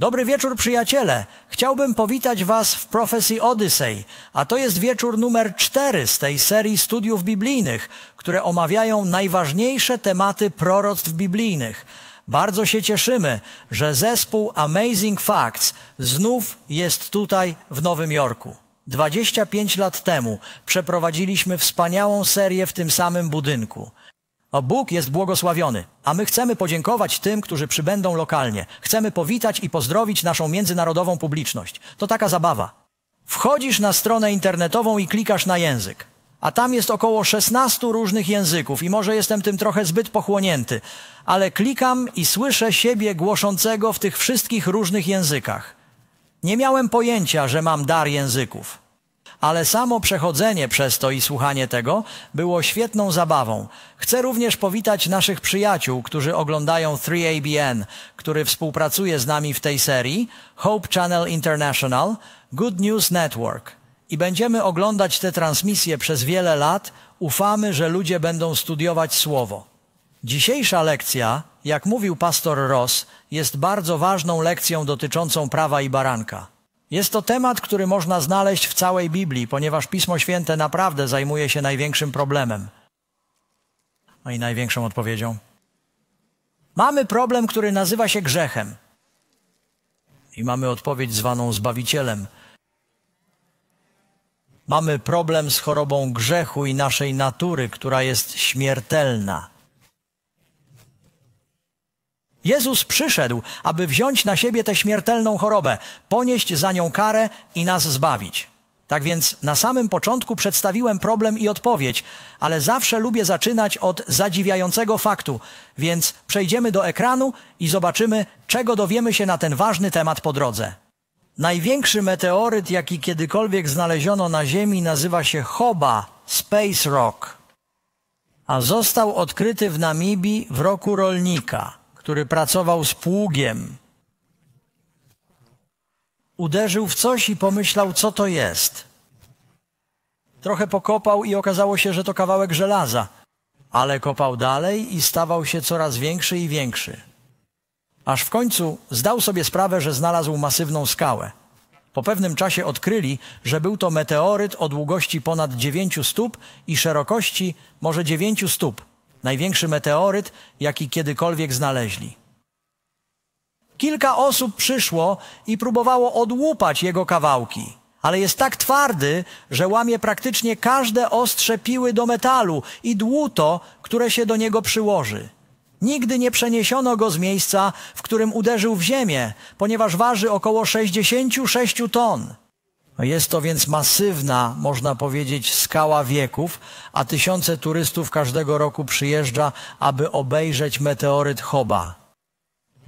Dobry wieczór, przyjaciele. Chciałbym powitać Was w Profesji Odyssey, a to jest wieczór numer cztery z tej serii studiów biblijnych, które omawiają najważniejsze tematy proroctw biblijnych. Bardzo się cieszymy, że zespół Amazing Facts znów jest tutaj w Nowym Jorku. 25 lat temu przeprowadziliśmy wspaniałą serię w tym samym budynku. O, Bóg jest błogosławiony, a my chcemy podziękować tym, którzy przybędą lokalnie. Chcemy powitać i pozdrowić naszą międzynarodową publiczność. To taka zabawa. Wchodzisz na stronę internetową i klikasz na język. A tam jest około 16 różnych języków i może jestem tym trochę zbyt pochłonięty, ale klikam i słyszę siebie głoszącego w tych wszystkich różnych językach. Nie miałem pojęcia, że mam dar języków ale samo przechodzenie przez to i słuchanie tego było świetną zabawą. Chcę również powitać naszych przyjaciół, którzy oglądają 3ABN, który współpracuje z nami w tej serii, Hope Channel International, Good News Network. I będziemy oglądać te transmisje przez wiele lat. Ufamy, że ludzie będą studiować Słowo. Dzisiejsza lekcja, jak mówił pastor Ross, jest bardzo ważną lekcją dotyczącą prawa i baranka. Jest to temat, który można znaleźć w całej Biblii, ponieważ Pismo Święte naprawdę zajmuje się największym problemem. No i największą odpowiedzią. Mamy problem, który nazywa się grzechem. I mamy odpowiedź zwaną Zbawicielem. Mamy problem z chorobą grzechu i naszej natury, która jest śmiertelna. Jezus przyszedł, aby wziąć na siebie tę śmiertelną chorobę, ponieść za nią karę i nas zbawić. Tak więc na samym początku przedstawiłem problem i odpowiedź, ale zawsze lubię zaczynać od zadziwiającego faktu, więc przejdziemy do ekranu i zobaczymy, czego dowiemy się na ten ważny temat po drodze. Największy meteoryt, jaki kiedykolwiek znaleziono na Ziemi, nazywa się Hoba Space Rock, a został odkryty w Namibii w roku rolnika – który pracował z pługiem, uderzył w coś i pomyślał, co to jest. Trochę pokopał i okazało się, że to kawałek żelaza, ale kopał dalej i stawał się coraz większy i większy. Aż w końcu zdał sobie sprawę, że znalazł masywną skałę. Po pewnym czasie odkryli, że był to meteoryt o długości ponad 9 stóp i szerokości może 9 stóp. Największy meteoryt, jaki kiedykolwiek znaleźli. Kilka osób przyszło i próbowało odłupać jego kawałki, ale jest tak twardy, że łamie praktycznie każde ostrze piły do metalu i dłuto, które się do niego przyłoży. Nigdy nie przeniesiono go z miejsca, w którym uderzył w ziemię, ponieważ waży około 66 ton. Jest to więc masywna, można powiedzieć, skała wieków, a tysiące turystów każdego roku przyjeżdża, aby obejrzeć meteoryt Hoba.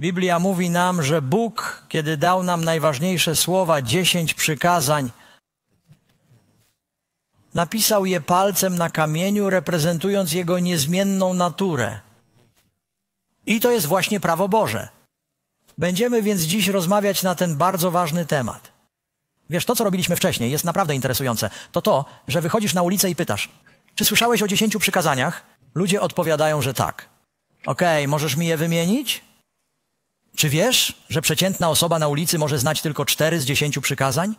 Biblia mówi nam, że Bóg, kiedy dał nam najważniejsze słowa, dziesięć przykazań, napisał je palcem na kamieniu, reprezentując jego niezmienną naturę. I to jest właśnie prawo Boże. Będziemy więc dziś rozmawiać na ten bardzo ważny temat. Wiesz, to co robiliśmy wcześniej jest naprawdę interesujące. To to, że wychodzisz na ulicę i pytasz, czy słyszałeś o dziesięciu przykazaniach? Ludzie odpowiadają, że tak. Okej, okay, możesz mi je wymienić? Czy wiesz, że przeciętna osoba na ulicy może znać tylko cztery z dziesięciu przykazań?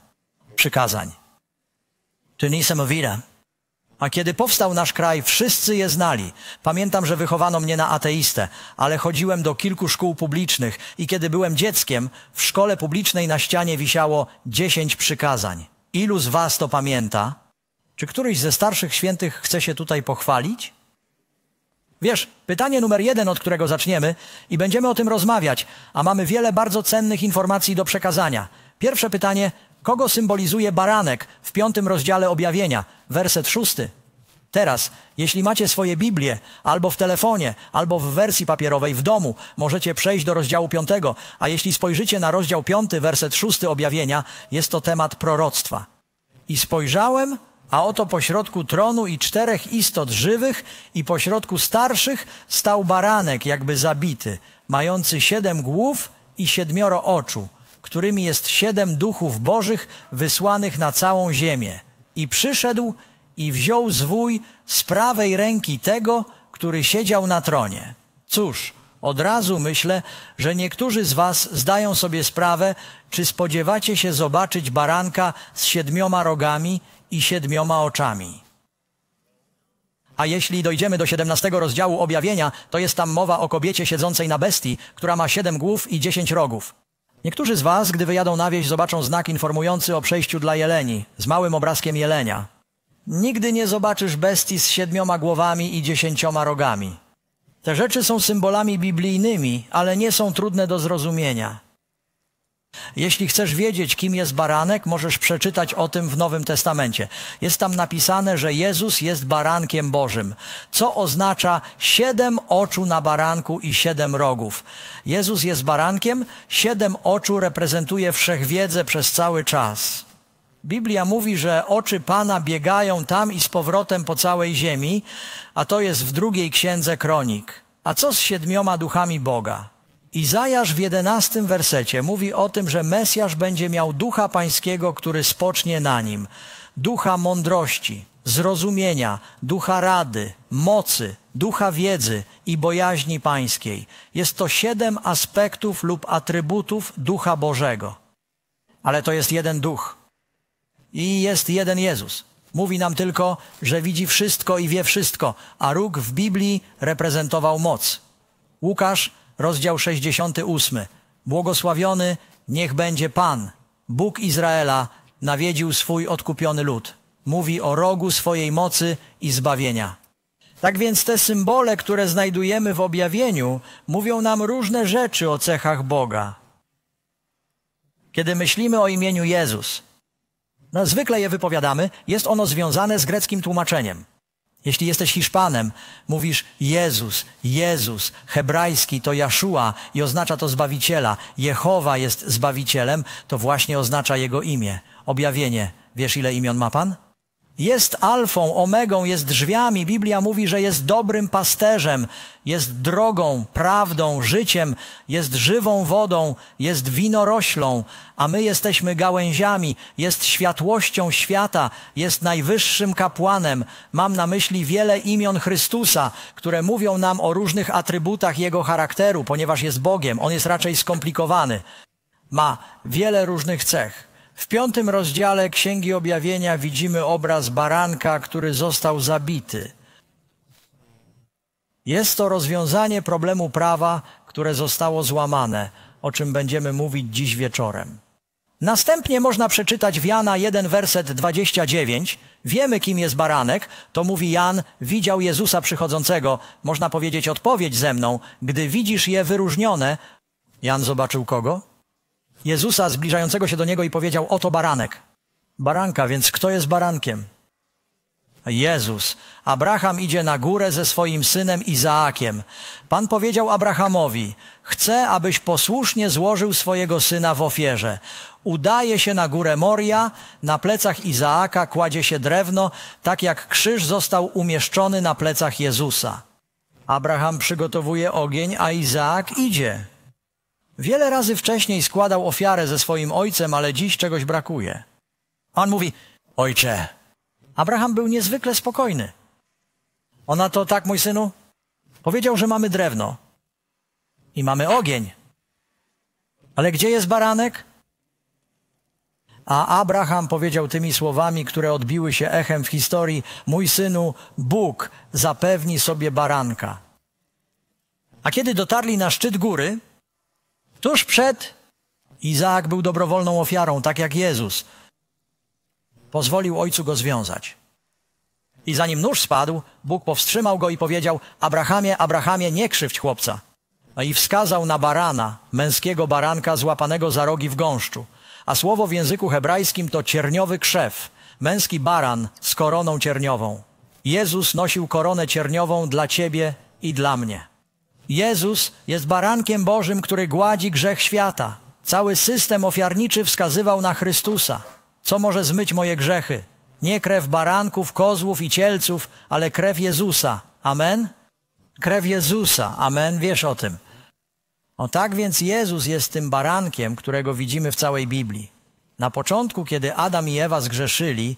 Przykazań. To niesamowite. A kiedy powstał nasz kraj, wszyscy je znali. Pamiętam, że wychowano mnie na ateistę, ale chodziłem do kilku szkół publicznych i kiedy byłem dzieckiem, w szkole publicznej na ścianie wisiało dziesięć przykazań. Ilu z was to pamięta? Czy któryś ze starszych świętych chce się tutaj pochwalić? Wiesz, pytanie numer jeden, od którego zaczniemy i będziemy o tym rozmawiać, a mamy wiele bardzo cennych informacji do przekazania. Pierwsze pytanie, Kogo symbolizuje baranek w piątym rozdziale objawienia, werset szósty? Teraz, jeśli macie swoje Biblię, albo w telefonie, albo w wersji papierowej w domu, możecie przejść do rozdziału piątego, a jeśli spojrzycie na rozdział piąty, werset szósty objawienia, jest to temat proroctwa. I spojrzałem, a oto pośrodku tronu i czterech istot żywych i pośrodku starszych stał baranek jakby zabity, mający siedem głów i siedmioro oczu którymi jest siedem duchów bożych wysłanych na całą ziemię. I przyszedł i wziął zwój z prawej ręki tego, który siedział na tronie. Cóż, od razu myślę, że niektórzy z Was zdają sobie sprawę, czy spodziewacie się zobaczyć baranka z siedmioma rogami i siedmioma oczami. A jeśli dojdziemy do 17 rozdziału objawienia, to jest tam mowa o kobiecie siedzącej na bestii, która ma siedem głów i dziesięć rogów. Niektórzy z was, gdy wyjadą na wieś, zobaczą znak informujący o przejściu dla jeleni, z małym obrazkiem jelenia. Nigdy nie zobaczysz bestii z siedmioma głowami i dziesięcioma rogami. Te rzeczy są symbolami biblijnymi, ale nie są trudne do zrozumienia. Jeśli chcesz wiedzieć, kim jest baranek, możesz przeczytać o tym w Nowym Testamencie. Jest tam napisane, że Jezus jest barankiem Bożym, co oznacza siedem oczu na baranku i siedem rogów. Jezus jest barankiem, siedem oczu reprezentuje wszechwiedzę przez cały czas. Biblia mówi, że oczy Pana biegają tam i z powrotem po całej ziemi, a to jest w drugiej księdze kronik. A co z siedmioma duchami Boga? Izajasz w jedenastym wersecie mówi o tym, że Mesjasz będzie miał ducha pańskiego, który spocznie na nim. Ducha mądrości, zrozumienia, ducha rady, mocy, ducha wiedzy i bojaźni pańskiej. Jest to siedem aspektów lub atrybutów ducha Bożego. Ale to jest jeden duch. I jest jeden Jezus. Mówi nam tylko, że widzi wszystko i wie wszystko, a róg w Biblii reprezentował moc. Łukasz rozdział 68. Błogosławiony niech będzie Pan, Bóg Izraela, nawiedził swój odkupiony lud. Mówi o rogu swojej mocy i zbawienia. Tak więc te symbole, które znajdujemy w objawieniu, mówią nam różne rzeczy o cechach Boga. Kiedy myślimy o imieniu Jezus, no, zwykle je wypowiadamy, jest ono związane z greckim tłumaczeniem. Jeśli jesteś Hiszpanem, mówisz Jezus, Jezus, hebrajski to Jaszua i oznacza to Zbawiciela. Jehowa jest Zbawicielem, to właśnie oznacza Jego imię. Objawienie. Wiesz ile imion ma Pan? Jest alfą, omegą, jest drzwiami. Biblia mówi, że jest dobrym pasterzem, jest drogą, prawdą, życiem, jest żywą wodą, jest winoroślą, a my jesteśmy gałęziami, jest światłością świata, jest najwyższym kapłanem. Mam na myśli wiele imion Chrystusa, które mówią nam o różnych atrybutach Jego charakteru, ponieważ jest Bogiem. On jest raczej skomplikowany. Ma wiele różnych cech. W piątym rozdziale Księgi Objawienia widzimy obraz baranka, który został zabity. Jest to rozwiązanie problemu prawa, które zostało złamane, o czym będziemy mówić dziś wieczorem. Następnie można przeczytać w Jana 1, werset 29. Wiemy, kim jest baranek. To mówi Jan, widział Jezusa przychodzącego. Można powiedzieć odpowiedź ze mną. Gdy widzisz je wyróżnione... Jan zobaczył kogo? Jezusa zbliżającego się do niego i powiedział: Oto baranek. Baranka, więc kto jest barankiem? Jezus. Abraham idzie na górę ze swoim synem Izaakiem. Pan powiedział Abrahamowi: Chcę, abyś posłusznie złożył swojego syna w ofierze. Udaje się na górę Moria, na plecach Izaaka kładzie się drewno, tak jak krzyż został umieszczony na plecach Jezusa. Abraham przygotowuje ogień, a Izaak idzie. Wiele razy wcześniej składał ofiarę ze swoim ojcem, ale dziś czegoś brakuje. On mówi, ojcze, Abraham był niezwykle spokojny. Ona to tak, mój synu? Powiedział, że mamy drewno i mamy ogień. Ale gdzie jest baranek? A Abraham powiedział tymi słowami, które odbiły się echem w historii: Mój synu, Bóg zapewni sobie baranka. A kiedy dotarli na szczyt góry, Tuż przed Izaak był dobrowolną ofiarą, tak jak Jezus. Pozwolił ojcu go związać. I zanim nóż spadł, Bóg powstrzymał go i powiedział: Abrahamie, Abrahamie, nie krzywdź chłopca. I wskazał na barana, męskiego baranka złapanego za rogi w gąszczu. A słowo w języku hebrajskim to cierniowy krzew, męski baran z koroną cierniową. Jezus nosił koronę cierniową dla ciebie i dla mnie. Jezus jest barankiem Bożym, który gładzi grzech świata. Cały system ofiarniczy wskazywał na Chrystusa. Co może zmyć moje grzechy? Nie krew baranków, kozłów i cielców, ale krew Jezusa. Amen? Krew Jezusa. Amen? Wiesz o tym. O tak więc Jezus jest tym barankiem, którego widzimy w całej Biblii. Na początku, kiedy Adam i Ewa zgrzeszyli,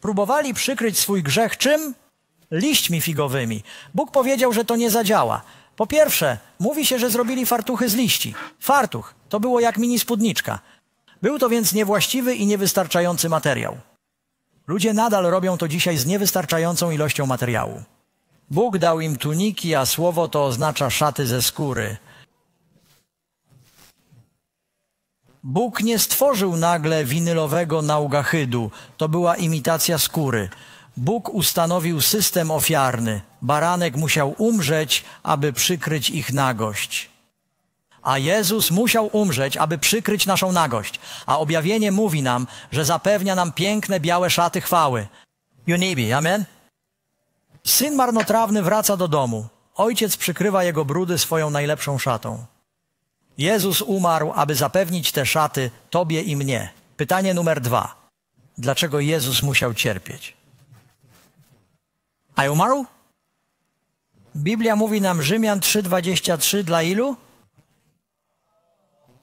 próbowali przykryć swój grzech czym? Liśćmi figowymi. Bóg powiedział, że to nie zadziała. Po pierwsze, mówi się, że zrobili fartuchy z liści. Fartuch to było jak mini spódniczka. Był to więc niewłaściwy i niewystarczający materiał. Ludzie nadal robią to dzisiaj z niewystarczającą ilością materiału. Bóg dał im tuniki, a słowo to oznacza szaty ze skóry. Bóg nie stworzył nagle winylowego naugahydu, to była imitacja skóry. Bóg ustanowił system ofiarny. Baranek musiał umrzeć, aby przykryć ich nagość. A Jezus musiał umrzeć, aby przykryć naszą nagość. A objawienie mówi nam, że zapewnia nam piękne białe szaty chwały. Junibi, amen? Syn marnotrawny wraca do domu. Ojciec przykrywa jego brudy swoją najlepszą szatą. Jezus umarł, aby zapewnić te szaty Tobie i mnie. Pytanie numer dwa. Dlaczego Jezus musiał cierpieć? A umarł? Biblia mówi nam Rzymian 3:23 dla ilu?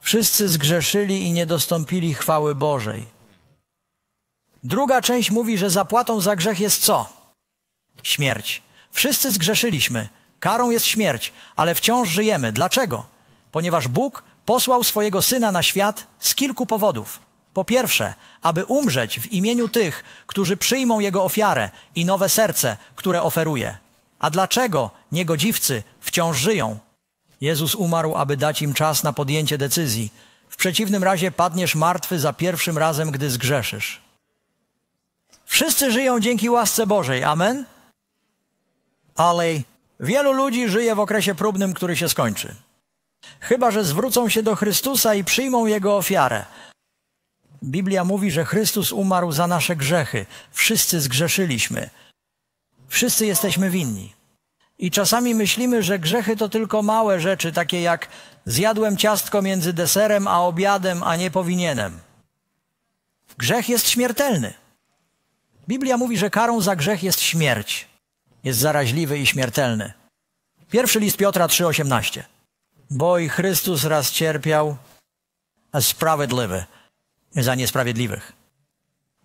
Wszyscy zgrzeszyli i nie dostąpili chwały Bożej. Druga część mówi, że zapłatą za grzech jest co? Śmierć. Wszyscy zgrzeszyliśmy. Karą jest śmierć, ale wciąż żyjemy. Dlaczego? Ponieważ Bóg posłał swojego syna na świat z kilku powodów. Po pierwsze, aby umrzeć w imieniu tych, którzy przyjmą Jego ofiarę i nowe serce, które oferuje. A dlaczego niegodziwcy wciąż żyją? Jezus umarł, aby dać im czas na podjęcie decyzji. W przeciwnym razie padniesz martwy za pierwszym razem, gdy zgrzeszysz. Wszyscy żyją dzięki łasce Bożej. Amen? Ale wielu ludzi żyje w okresie próbnym, który się skończy. Chyba, że zwrócą się do Chrystusa i przyjmą Jego ofiarę – Biblia mówi, że Chrystus umarł za nasze grzechy. Wszyscy zgrzeszyliśmy. Wszyscy jesteśmy winni. I czasami myślimy, że grzechy to tylko małe rzeczy, takie jak zjadłem ciastko między deserem a obiadem, a nie powinienem. Grzech jest śmiertelny. Biblia mówi, że karą za grzech jest śmierć. Jest zaraźliwy i śmiertelny. Pierwszy list Piotra 3,18. Bo i Chrystus raz cierpiał, a sprawiedliwy, za niesprawiedliwych.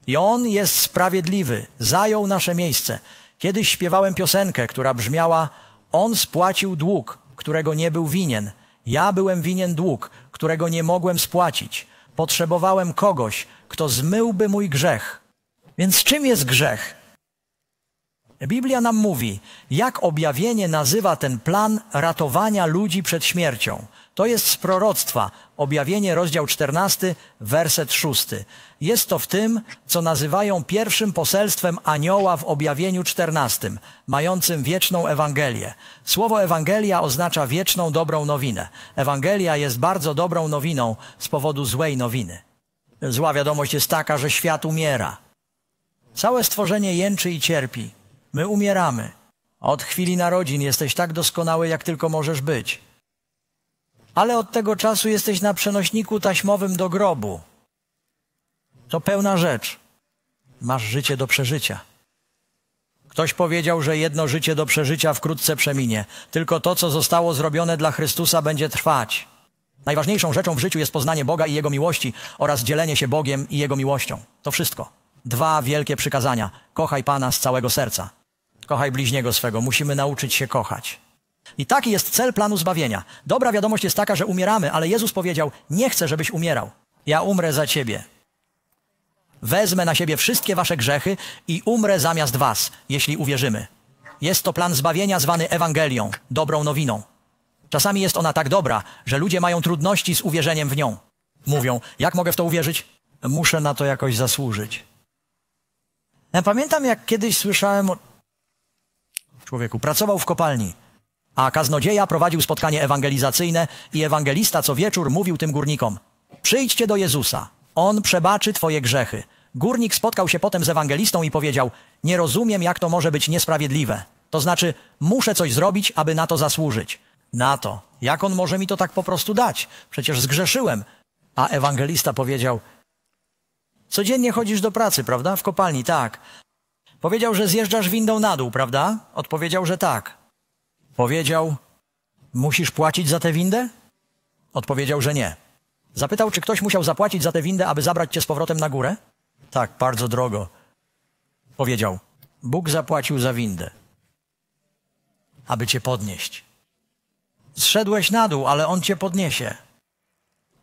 I On jest sprawiedliwy, zajął nasze miejsce. Kiedyś śpiewałem piosenkę, która brzmiała On spłacił dług, którego nie był winien. Ja byłem winien dług, którego nie mogłem spłacić. Potrzebowałem kogoś, kto zmyłby mój grzech. Więc czym jest grzech? Biblia nam mówi, jak objawienie nazywa ten plan ratowania ludzi przed śmiercią. To jest z proroctwa, objawienie rozdział 14, werset 6. Jest to w tym, co nazywają pierwszym poselstwem anioła w objawieniu 14, mającym wieczną Ewangelię. Słowo Ewangelia oznacza wieczną dobrą nowinę. Ewangelia jest bardzo dobrą nowiną z powodu złej nowiny. Zła wiadomość jest taka, że świat umiera. Całe stworzenie jęczy i cierpi. My umieramy. Od chwili narodzin jesteś tak doskonały, jak tylko możesz być ale od tego czasu jesteś na przenośniku taśmowym do grobu. To pełna rzecz. Masz życie do przeżycia. Ktoś powiedział, że jedno życie do przeżycia wkrótce przeminie. Tylko to, co zostało zrobione dla Chrystusa, będzie trwać. Najważniejszą rzeczą w życiu jest poznanie Boga i Jego miłości oraz dzielenie się Bogiem i Jego miłością. To wszystko. Dwa wielkie przykazania. Kochaj Pana z całego serca. Kochaj bliźniego swego. Musimy nauczyć się kochać. I taki jest cel planu zbawienia. Dobra wiadomość jest taka, że umieramy, ale Jezus powiedział: Nie chcę, żebyś umierał. Ja umrę za ciebie. Wezmę na siebie wszystkie wasze grzechy i umrę zamiast was, jeśli uwierzymy. Jest to plan zbawienia zwany Ewangelią, dobrą nowiną. Czasami jest ona tak dobra, że ludzie mają trudności z uwierzeniem w nią. Mówią, jak mogę w to uwierzyć? Muszę na to jakoś zasłużyć. Ja pamiętam, jak kiedyś słyszałem o człowieku, pracował w kopalni a kaznodzieja prowadził spotkanie ewangelizacyjne i ewangelista co wieczór mówił tym górnikom: Przyjdźcie do Jezusa, on przebaczy twoje grzechy. Górnik spotkał się potem z ewangelistą i powiedział: Nie rozumiem, jak to może być niesprawiedliwe. To znaczy, muszę coś zrobić, aby na to zasłużyć. Na to, jak on może mi to tak po prostu dać? Przecież zgrzeszyłem. A ewangelista powiedział: Codziennie chodzisz do pracy, prawda? W kopalni, tak. Powiedział, że zjeżdżasz windą na dół, prawda? Odpowiedział, że tak. Powiedział, musisz płacić za tę windę? Odpowiedział, że nie. Zapytał, czy ktoś musiał zapłacić za tę windę, aby zabrać cię z powrotem na górę? Tak, bardzo drogo. Powiedział, Bóg zapłacił za windę, aby cię podnieść. Zszedłeś na dół, ale On cię podniesie.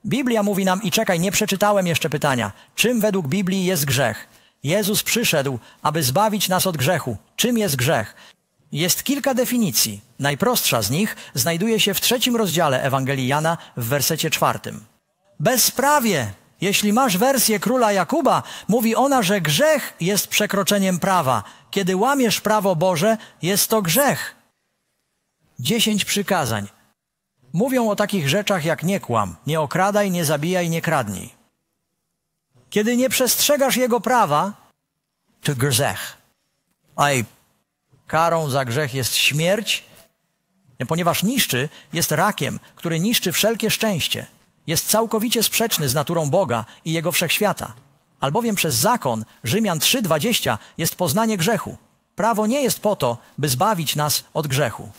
Biblia mówi nam, i czekaj, nie przeczytałem jeszcze pytania, czym według Biblii jest grzech? Jezus przyszedł, aby zbawić nas od grzechu. Czym jest grzech? Jest kilka definicji. Najprostsza z nich znajduje się w trzecim rozdziale Ewangelii Jana w wersecie czwartym. Bezprawie! Jeśli masz wersję króla Jakuba, mówi ona, że grzech jest przekroczeniem prawa. Kiedy łamiesz prawo Boże, jest to grzech. Dziesięć przykazań. Mówią o takich rzeczach jak nie kłam, nie okradaj, nie zabijaj, nie kradnij. Kiedy nie przestrzegasz jego prawa, to grzech. I Karą za grzech jest śmierć, ponieważ niszczy, jest rakiem, który niszczy wszelkie szczęście. Jest całkowicie sprzeczny z naturą Boga i jego wszechświata. Albowiem przez zakon Rzymian 3:20 jest poznanie grzechu. Prawo nie jest po to, by zbawić nas od grzechu.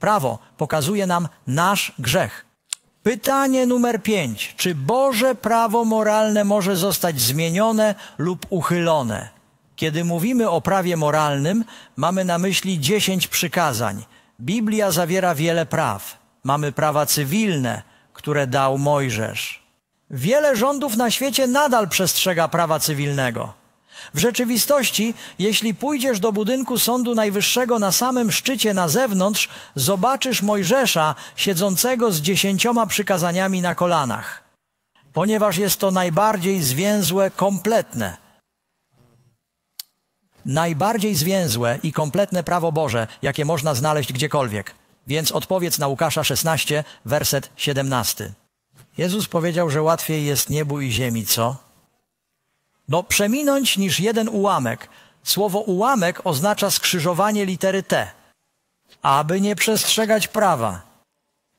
Prawo pokazuje nam nasz grzech. Pytanie numer 5. Czy Boże prawo moralne może zostać zmienione lub uchylone? Kiedy mówimy o prawie moralnym, mamy na myśli dziesięć przykazań. Biblia zawiera wiele praw. Mamy prawa cywilne, które dał Mojżesz. Wiele rządów na świecie nadal przestrzega prawa cywilnego. W rzeczywistości, jeśli pójdziesz do budynku Sądu Najwyższego na samym szczycie na zewnątrz, zobaczysz Mojżesza siedzącego z dziesięcioma przykazaniami na kolanach. Ponieważ jest to najbardziej zwięzłe, kompletne – najbardziej zwięzłe i kompletne prawo Boże, jakie można znaleźć gdziekolwiek. Więc odpowiedz na Łukasza 16, werset 17. Jezus powiedział, że łatwiej jest niebu i ziemi, co? No, przeminąć niż jeden ułamek. Słowo ułamek oznacza skrzyżowanie litery T. Aby nie przestrzegać prawa.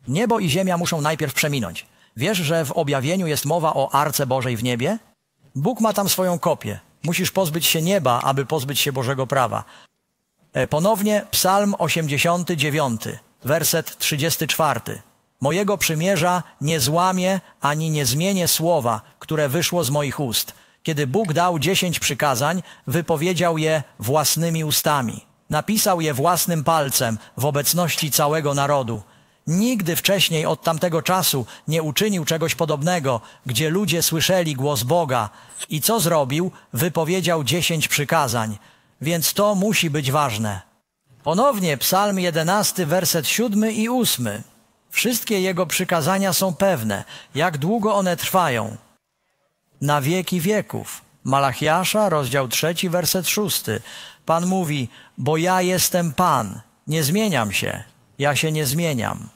Niebo i ziemia muszą najpierw przeminąć. Wiesz, że w objawieniu jest mowa o Arce Bożej w niebie? Bóg ma tam swoją kopię. Musisz pozbyć się nieba, aby pozbyć się Bożego prawa. E, ponownie Psalm 89, werset 34. Mojego przymierza nie złamie ani nie zmienię słowa, które wyszło z moich ust. Kiedy Bóg dał dziesięć przykazań, wypowiedział je własnymi ustami. Napisał je własnym palcem w obecności całego narodu. Nigdy wcześniej od tamtego czasu nie uczynił czegoś podobnego, gdzie ludzie słyszeli głos Boga. I co zrobił? Wypowiedział dziesięć przykazań. Więc to musi być ważne. Ponownie psalm jedenasty, werset siódmy i ósmy. Wszystkie jego przykazania są pewne, jak długo one trwają. Na wieki wieków. Malachiasza, rozdział trzeci, werset szósty. Pan mówi, bo ja jestem Pan, nie zmieniam się, ja się nie zmieniam.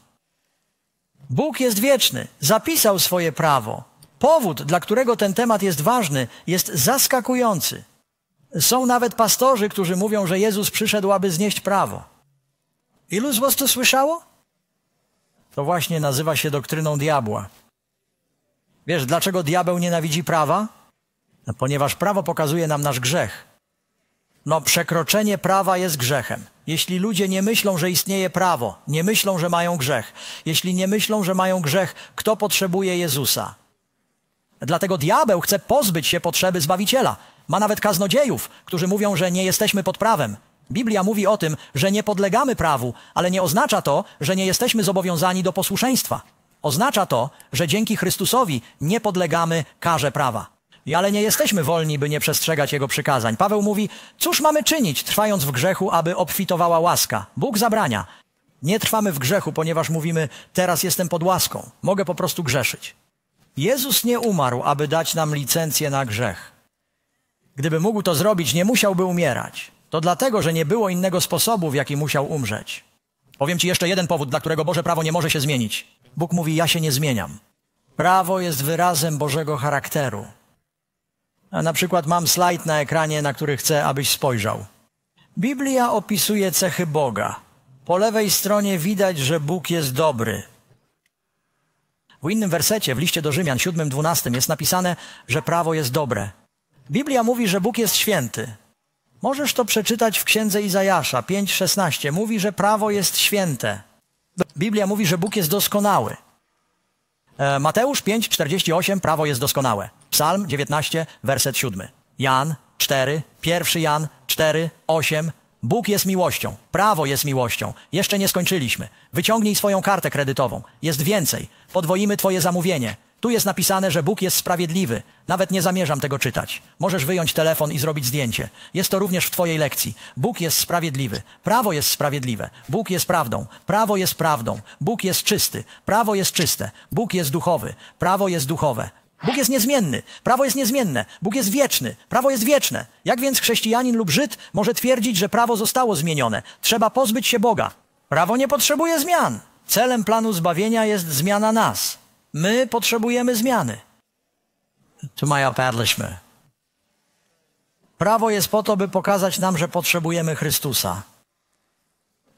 Bóg jest wieczny, zapisał swoje prawo. Powód, dla którego ten temat jest ważny, jest zaskakujący. Są nawet pastorzy, którzy mówią, że Jezus przyszedł, aby znieść prawo. Ilu z was to słyszało? To właśnie nazywa się doktryną diabła. Wiesz, dlaczego diabeł nienawidzi prawa? No, ponieważ prawo pokazuje nam nasz grzech. No, przekroczenie prawa jest grzechem. Jeśli ludzie nie myślą, że istnieje prawo, nie myślą, że mają grzech, jeśli nie myślą, że mają grzech, kto potrzebuje Jezusa? Dlatego diabeł chce pozbyć się potrzeby Zbawiciela. Ma nawet kaznodziejów, którzy mówią, że nie jesteśmy pod prawem. Biblia mówi o tym, że nie podlegamy prawu, ale nie oznacza to, że nie jesteśmy zobowiązani do posłuszeństwa. Oznacza to, że dzięki Chrystusowi nie podlegamy karze prawa ale nie jesteśmy wolni, by nie przestrzegać Jego przykazań. Paweł mówi, cóż mamy czynić, trwając w grzechu, aby obfitowała łaska? Bóg zabrania. Nie trwamy w grzechu, ponieważ mówimy, teraz jestem pod łaską, mogę po prostu grzeszyć. Jezus nie umarł, aby dać nam licencję na grzech. Gdyby mógł to zrobić, nie musiałby umierać. To dlatego, że nie było innego sposobu, w jaki musiał umrzeć. Powiem Ci jeszcze jeden powód, dla którego Boże prawo nie może się zmienić. Bóg mówi, ja się nie zmieniam. Prawo jest wyrazem Bożego charakteru. Na przykład mam slajd na ekranie, na który chcę, abyś spojrzał. Biblia opisuje cechy Boga. Po lewej stronie widać, że Bóg jest dobry. W innym wersecie, w liście do Rzymian 7:12 jest napisane, że prawo jest dobre. Biblia mówi, że Bóg jest święty. Możesz to przeczytać w księdze Izajasza 5:16. Mówi, że prawo jest święte. Biblia mówi, że Bóg jest doskonały. E, Mateusz 5:48 prawo jest doskonałe. Psalm 19, werset 7. Jan 4, 1 Jan 4, 8. Bóg jest miłością, prawo jest miłością. Jeszcze nie skończyliśmy. Wyciągnij swoją kartę kredytową. Jest więcej. Podwoimy twoje zamówienie. Tu jest napisane, że Bóg jest sprawiedliwy. Nawet nie zamierzam tego czytać. Możesz wyjąć telefon i zrobić zdjęcie. Jest to również w Twojej lekcji. Bóg jest sprawiedliwy. Prawo jest sprawiedliwe. Bóg jest prawdą. Prawo jest prawdą. Bóg jest czysty. Prawo jest czyste. Bóg jest duchowy. Prawo jest duchowe. Bóg jest niezmienny, prawo jest niezmienne, Bóg jest wieczny, prawo jest wieczne. Jak więc chrześcijanin lub Żyd może twierdzić, że prawo zostało zmienione? Trzeba pozbyć się Boga. Prawo nie potrzebuje zmian. Celem planu zbawienia jest zmiana nas. My potrzebujemy zmiany. Tu my padliśmy. Prawo jest po to, by pokazać nam, że potrzebujemy Chrystusa.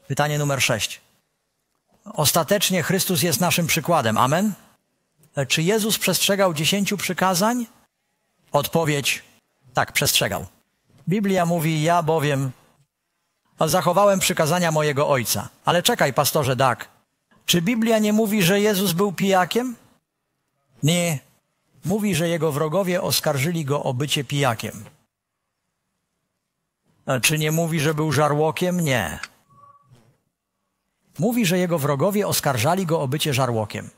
Pytanie numer sześć. Ostatecznie Chrystus jest naszym przykładem. Amen? Czy Jezus przestrzegał dziesięciu przykazań? Odpowiedź: tak, przestrzegał. Biblia mówi: Ja bowiem zachowałem przykazania mojego ojca. Ale czekaj, pastorze tak. Czy Biblia nie mówi, że Jezus był pijakiem? Nie. Mówi, że jego wrogowie oskarżyli go o bycie pijakiem. A czy nie mówi, że był żarłokiem? Nie. Mówi, że jego wrogowie oskarżali go o bycie żarłokiem.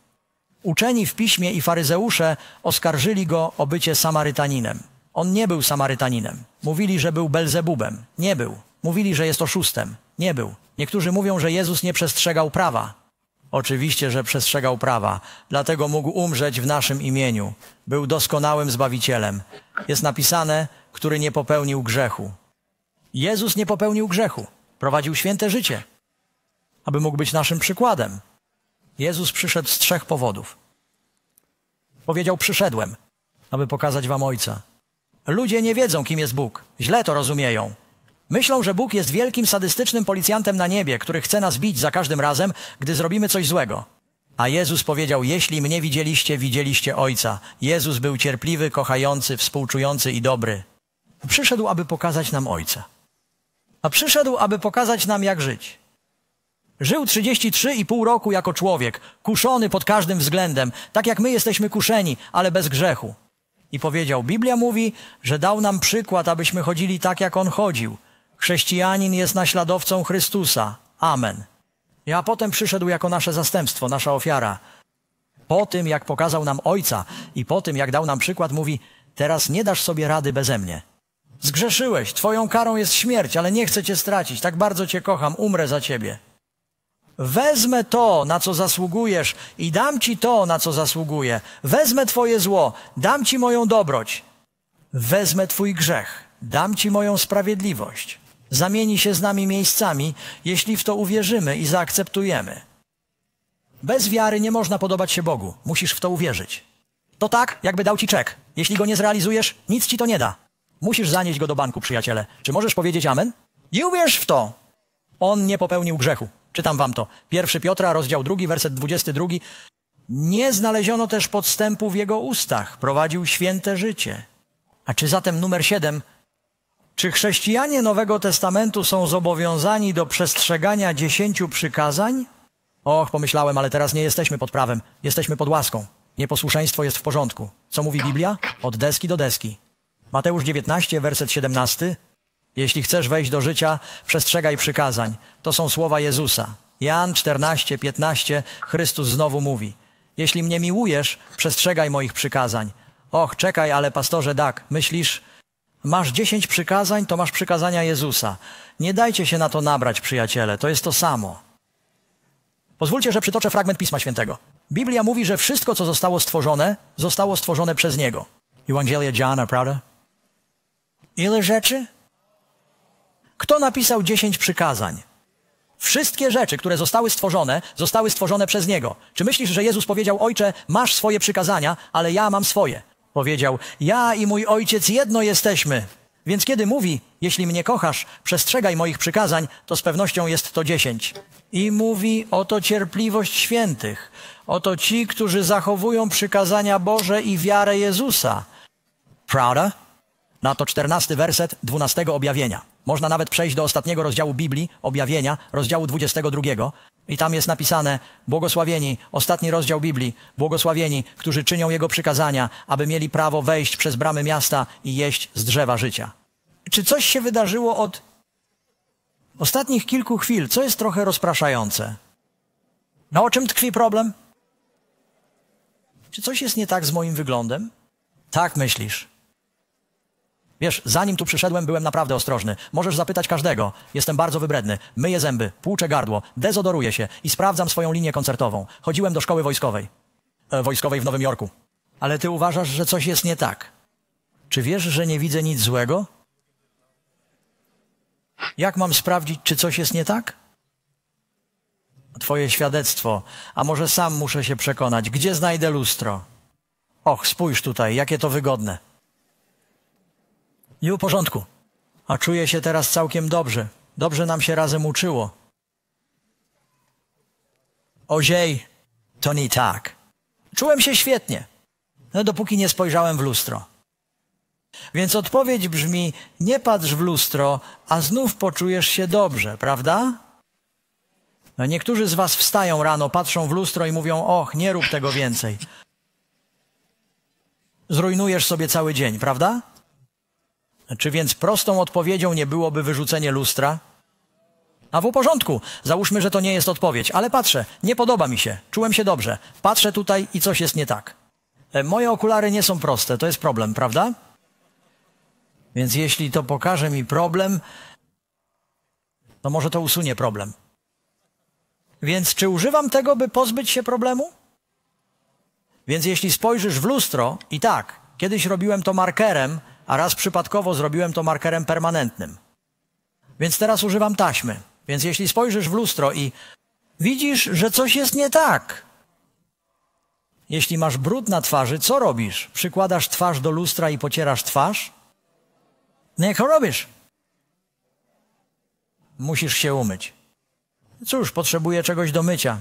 Uczeni w piśmie i faryzeusze oskarżyli go o bycie Samarytaninem. On nie był Samarytaninem. Mówili, że był Belzebubem. Nie był. Mówili, że jest oszustem. Nie był. Niektórzy mówią, że Jezus nie przestrzegał prawa. Oczywiście, że przestrzegał prawa, dlatego mógł umrzeć w naszym imieniu. Był doskonałym Zbawicielem. Jest napisane, który nie popełnił grzechu. Jezus nie popełnił grzechu. Prowadził święte życie, aby mógł być naszym przykładem. Jezus przyszedł z trzech powodów. Powiedział: Przyszedłem, aby pokazać wam Ojca. Ludzie nie wiedzą, kim jest Bóg. Źle to rozumieją. Myślą, że Bóg jest wielkim sadystycznym policjantem na niebie, który chce nas bić za każdym razem, gdy zrobimy coś złego. A Jezus powiedział, jeśli mnie widzieliście, widzieliście Ojca. Jezus był cierpliwy, kochający, współczujący i dobry. Przyszedł, aby pokazać nam Ojca. A przyszedł, aby pokazać nam, jak żyć. Żył 33,5 roku jako człowiek, kuszony pod każdym względem, tak jak my jesteśmy kuszeni, ale bez grzechu. I powiedział, Biblia mówi, że dał nam przykład, abyśmy chodzili tak, jak On chodził. Chrześcijanin jest naśladowcą Chrystusa. Amen. A potem przyszedł jako nasze zastępstwo, nasza ofiara. Po tym, jak pokazał nam Ojca i po tym, jak dał nam przykład, mówi, teraz nie dasz sobie rady beze mnie. Zgrzeszyłeś, twoją karą jest śmierć, ale nie chcę cię stracić, tak bardzo cię kocham, umrę za ciebie. Wezmę to, na co zasługujesz i dam ci to, na co zasługuję. Wezmę twoje zło, dam ci moją dobroć. Wezmę twój grzech, dam ci moją sprawiedliwość zamieni się z nami miejscami, jeśli w to uwierzymy i zaakceptujemy. Bez wiary nie można podobać się Bogu, musisz w to uwierzyć. To tak, jakby dał ci czek. Jeśli go nie zrealizujesz, nic ci to nie da. Musisz zanieść go do banku, przyjaciele. Czy możesz powiedzieć amen? I uwierz w to. On nie popełnił grzechu. Czytam wam to. 1 Piotra, rozdział 2, werset 22. Nie znaleziono też podstępu w jego ustach. Prowadził święte życie. A czy zatem numer 7 czy chrześcijanie Nowego Testamentu są zobowiązani do przestrzegania dziesięciu przykazań? Och, pomyślałem, ale teraz nie jesteśmy pod prawem, jesteśmy pod łaską. Nieposłuszeństwo jest w porządku. Co mówi Biblia? Od deski do deski. Mateusz 19, werset 17. Jeśli chcesz wejść do życia, przestrzegaj przykazań. To są słowa Jezusa. Jan 14, 15. Chrystus znowu mówi. Jeśli mnie miłujesz, przestrzegaj moich przykazań. Och, czekaj, ale pastorze tak. myślisz, Masz dziesięć przykazań, to masz przykazania Jezusa. Nie dajcie się na to nabrać, przyjaciele, to jest to samo. Pozwólcie, że przytoczę fragment Pisma Świętego. Biblia mówi, że wszystko, co zostało stworzone, zostało stworzone przez Niego. Ewangelia Jana, prawda? Ile rzeczy? Kto napisał dziesięć przykazań? Wszystkie rzeczy, które zostały stworzone, zostały stworzone przez Niego. Czy myślisz, że Jezus powiedział, Ojcze, masz swoje przykazania, ale ja mam swoje? Powiedział: Ja i mój ojciec jedno jesteśmy. Więc kiedy mówi, jeśli mnie kochasz, przestrzegaj moich przykazań, to z pewnością jest to dziesięć. I mówi, oto cierpliwość świętych, oto ci, którzy zachowują przykazania Boże i wiarę Jezusa. Prawda? Na to czternasty werset dwunastego objawienia. Można nawet przejść do ostatniego rozdziału Biblii, objawienia, rozdziału dwudziestego drugiego. I tam jest napisane, błogosławieni, ostatni rozdział Biblii, błogosławieni, którzy czynią Jego przykazania, aby mieli prawo wejść przez bramy miasta i jeść z drzewa życia. Czy coś się wydarzyło od ostatnich kilku chwil, co jest trochę rozpraszające? No o czym tkwi problem? Czy coś jest nie tak z moim wyglądem? Tak myślisz. Wiesz, zanim tu przyszedłem, byłem naprawdę ostrożny. Możesz zapytać każdego. Jestem bardzo wybredny. Myję zęby, płuczę gardło, dezodoruję się i sprawdzam swoją linię koncertową. Chodziłem do szkoły wojskowej. E, wojskowej w Nowym Jorku. Ale ty uważasz, że coś jest nie tak. Czy wiesz, że nie widzę nic złego? Jak mam sprawdzić, czy coś jest nie tak? Twoje świadectwo. A może sam muszę się przekonać. Gdzie znajdę lustro? Och, spójrz tutaj, jakie to wygodne i u porządku. A czuję się teraz całkiem dobrze. Dobrze nam się razem uczyło. Oziej, to nie tak. Czułem się świetnie, no dopóki nie spojrzałem w lustro. Więc odpowiedź brzmi: nie patrz w lustro, a znów poczujesz się dobrze, prawda? No niektórzy z Was wstają rano, patrzą w lustro i mówią: Och, nie rób tego więcej. Zrujnujesz sobie cały dzień, prawda? Czy więc prostą odpowiedzią nie byłoby wyrzucenie lustra? A w porządku, załóżmy, że to nie jest odpowiedź, ale patrzę, nie podoba mi się, czułem się dobrze, patrzę tutaj i coś jest nie tak. E, moje okulary nie są proste, to jest problem, prawda? Więc jeśli to pokaże mi problem, to może to usunie problem. Więc czy używam tego, by pozbyć się problemu? Więc jeśli spojrzysz w lustro, i tak, kiedyś robiłem to markerem, a raz przypadkowo zrobiłem to markerem permanentnym. Więc teraz używam taśmy. Więc jeśli spojrzysz w lustro i widzisz, że coś jest nie tak, jeśli masz brud na twarzy, co robisz? Przykładasz twarz do lustra i pocierasz twarz? Nie, co robisz? Musisz się umyć. Cóż, potrzebuję czegoś do mycia.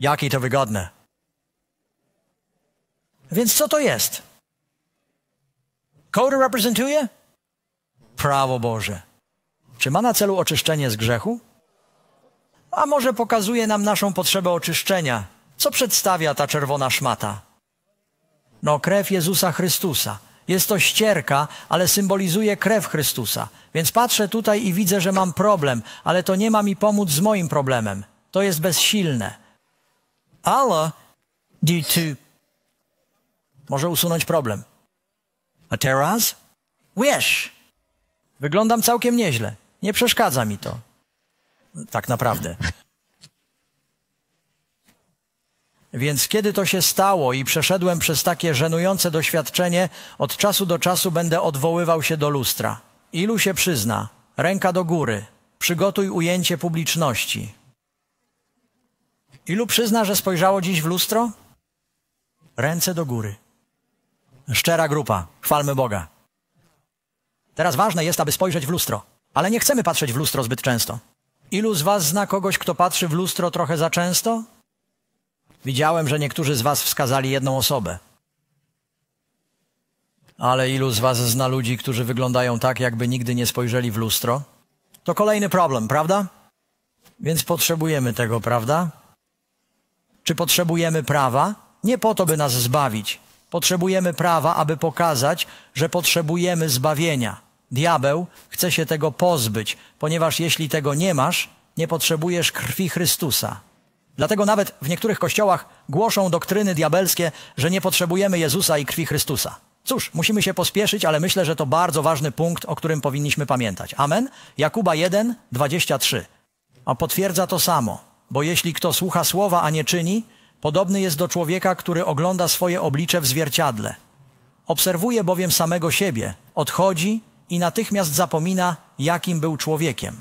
Jakie to wygodne. Więc co to jest? Kogo reprezentuje? Prawo Boże. Czy ma na celu oczyszczenie z grzechu? A może pokazuje nam naszą potrzebę oczyszczenia? Co przedstawia ta czerwona szmata? No, krew Jezusa Chrystusa. Jest to ścierka, ale symbolizuje krew Chrystusa. Więc patrzę tutaj i widzę, że mam problem, ale to nie ma mi pomóc z moim problemem. To jest bezsilne. Ale, die Może usunąć problem. A teraz? Wiesz, wyglądam całkiem nieźle. Nie przeszkadza mi to. Tak naprawdę. Więc kiedy to się stało i przeszedłem przez takie żenujące doświadczenie, od czasu do czasu będę odwoływał się do lustra. Ilu się przyzna? Ręka do góry. Przygotuj ujęcie publiczności. Ilu przyzna, że spojrzało dziś w lustro? Ręce do góry. Szczera grupa. Chwalmy Boga. Teraz ważne jest, aby spojrzeć w lustro. Ale nie chcemy patrzeć w lustro zbyt często. Ilu z was zna kogoś, kto patrzy w lustro trochę za często? Widziałem, że niektórzy z was wskazali jedną osobę. Ale ilu z was zna ludzi, którzy wyglądają tak, jakby nigdy nie spojrzeli w lustro? To kolejny problem, prawda? Więc potrzebujemy tego, prawda? Czy potrzebujemy prawa? Nie po to, by nas zbawić, Potrzebujemy prawa, aby pokazać, że potrzebujemy zbawienia. Diabeł chce się tego pozbyć, ponieważ jeśli tego nie masz, nie potrzebujesz krwi Chrystusa. Dlatego nawet w niektórych kościołach głoszą doktryny diabelskie, że nie potrzebujemy Jezusa i krwi Chrystusa. Cóż, musimy się pospieszyć, ale myślę, że to bardzo ważny punkt, o którym powinniśmy pamiętać. Amen? Jakuba 1, 23. A potwierdza to samo, bo jeśli kto słucha słowa, a nie czyni, Podobny jest do człowieka, który ogląda swoje oblicze w zwierciadle. Obserwuje bowiem samego siebie, odchodzi i natychmiast zapomina, jakim był człowiekiem.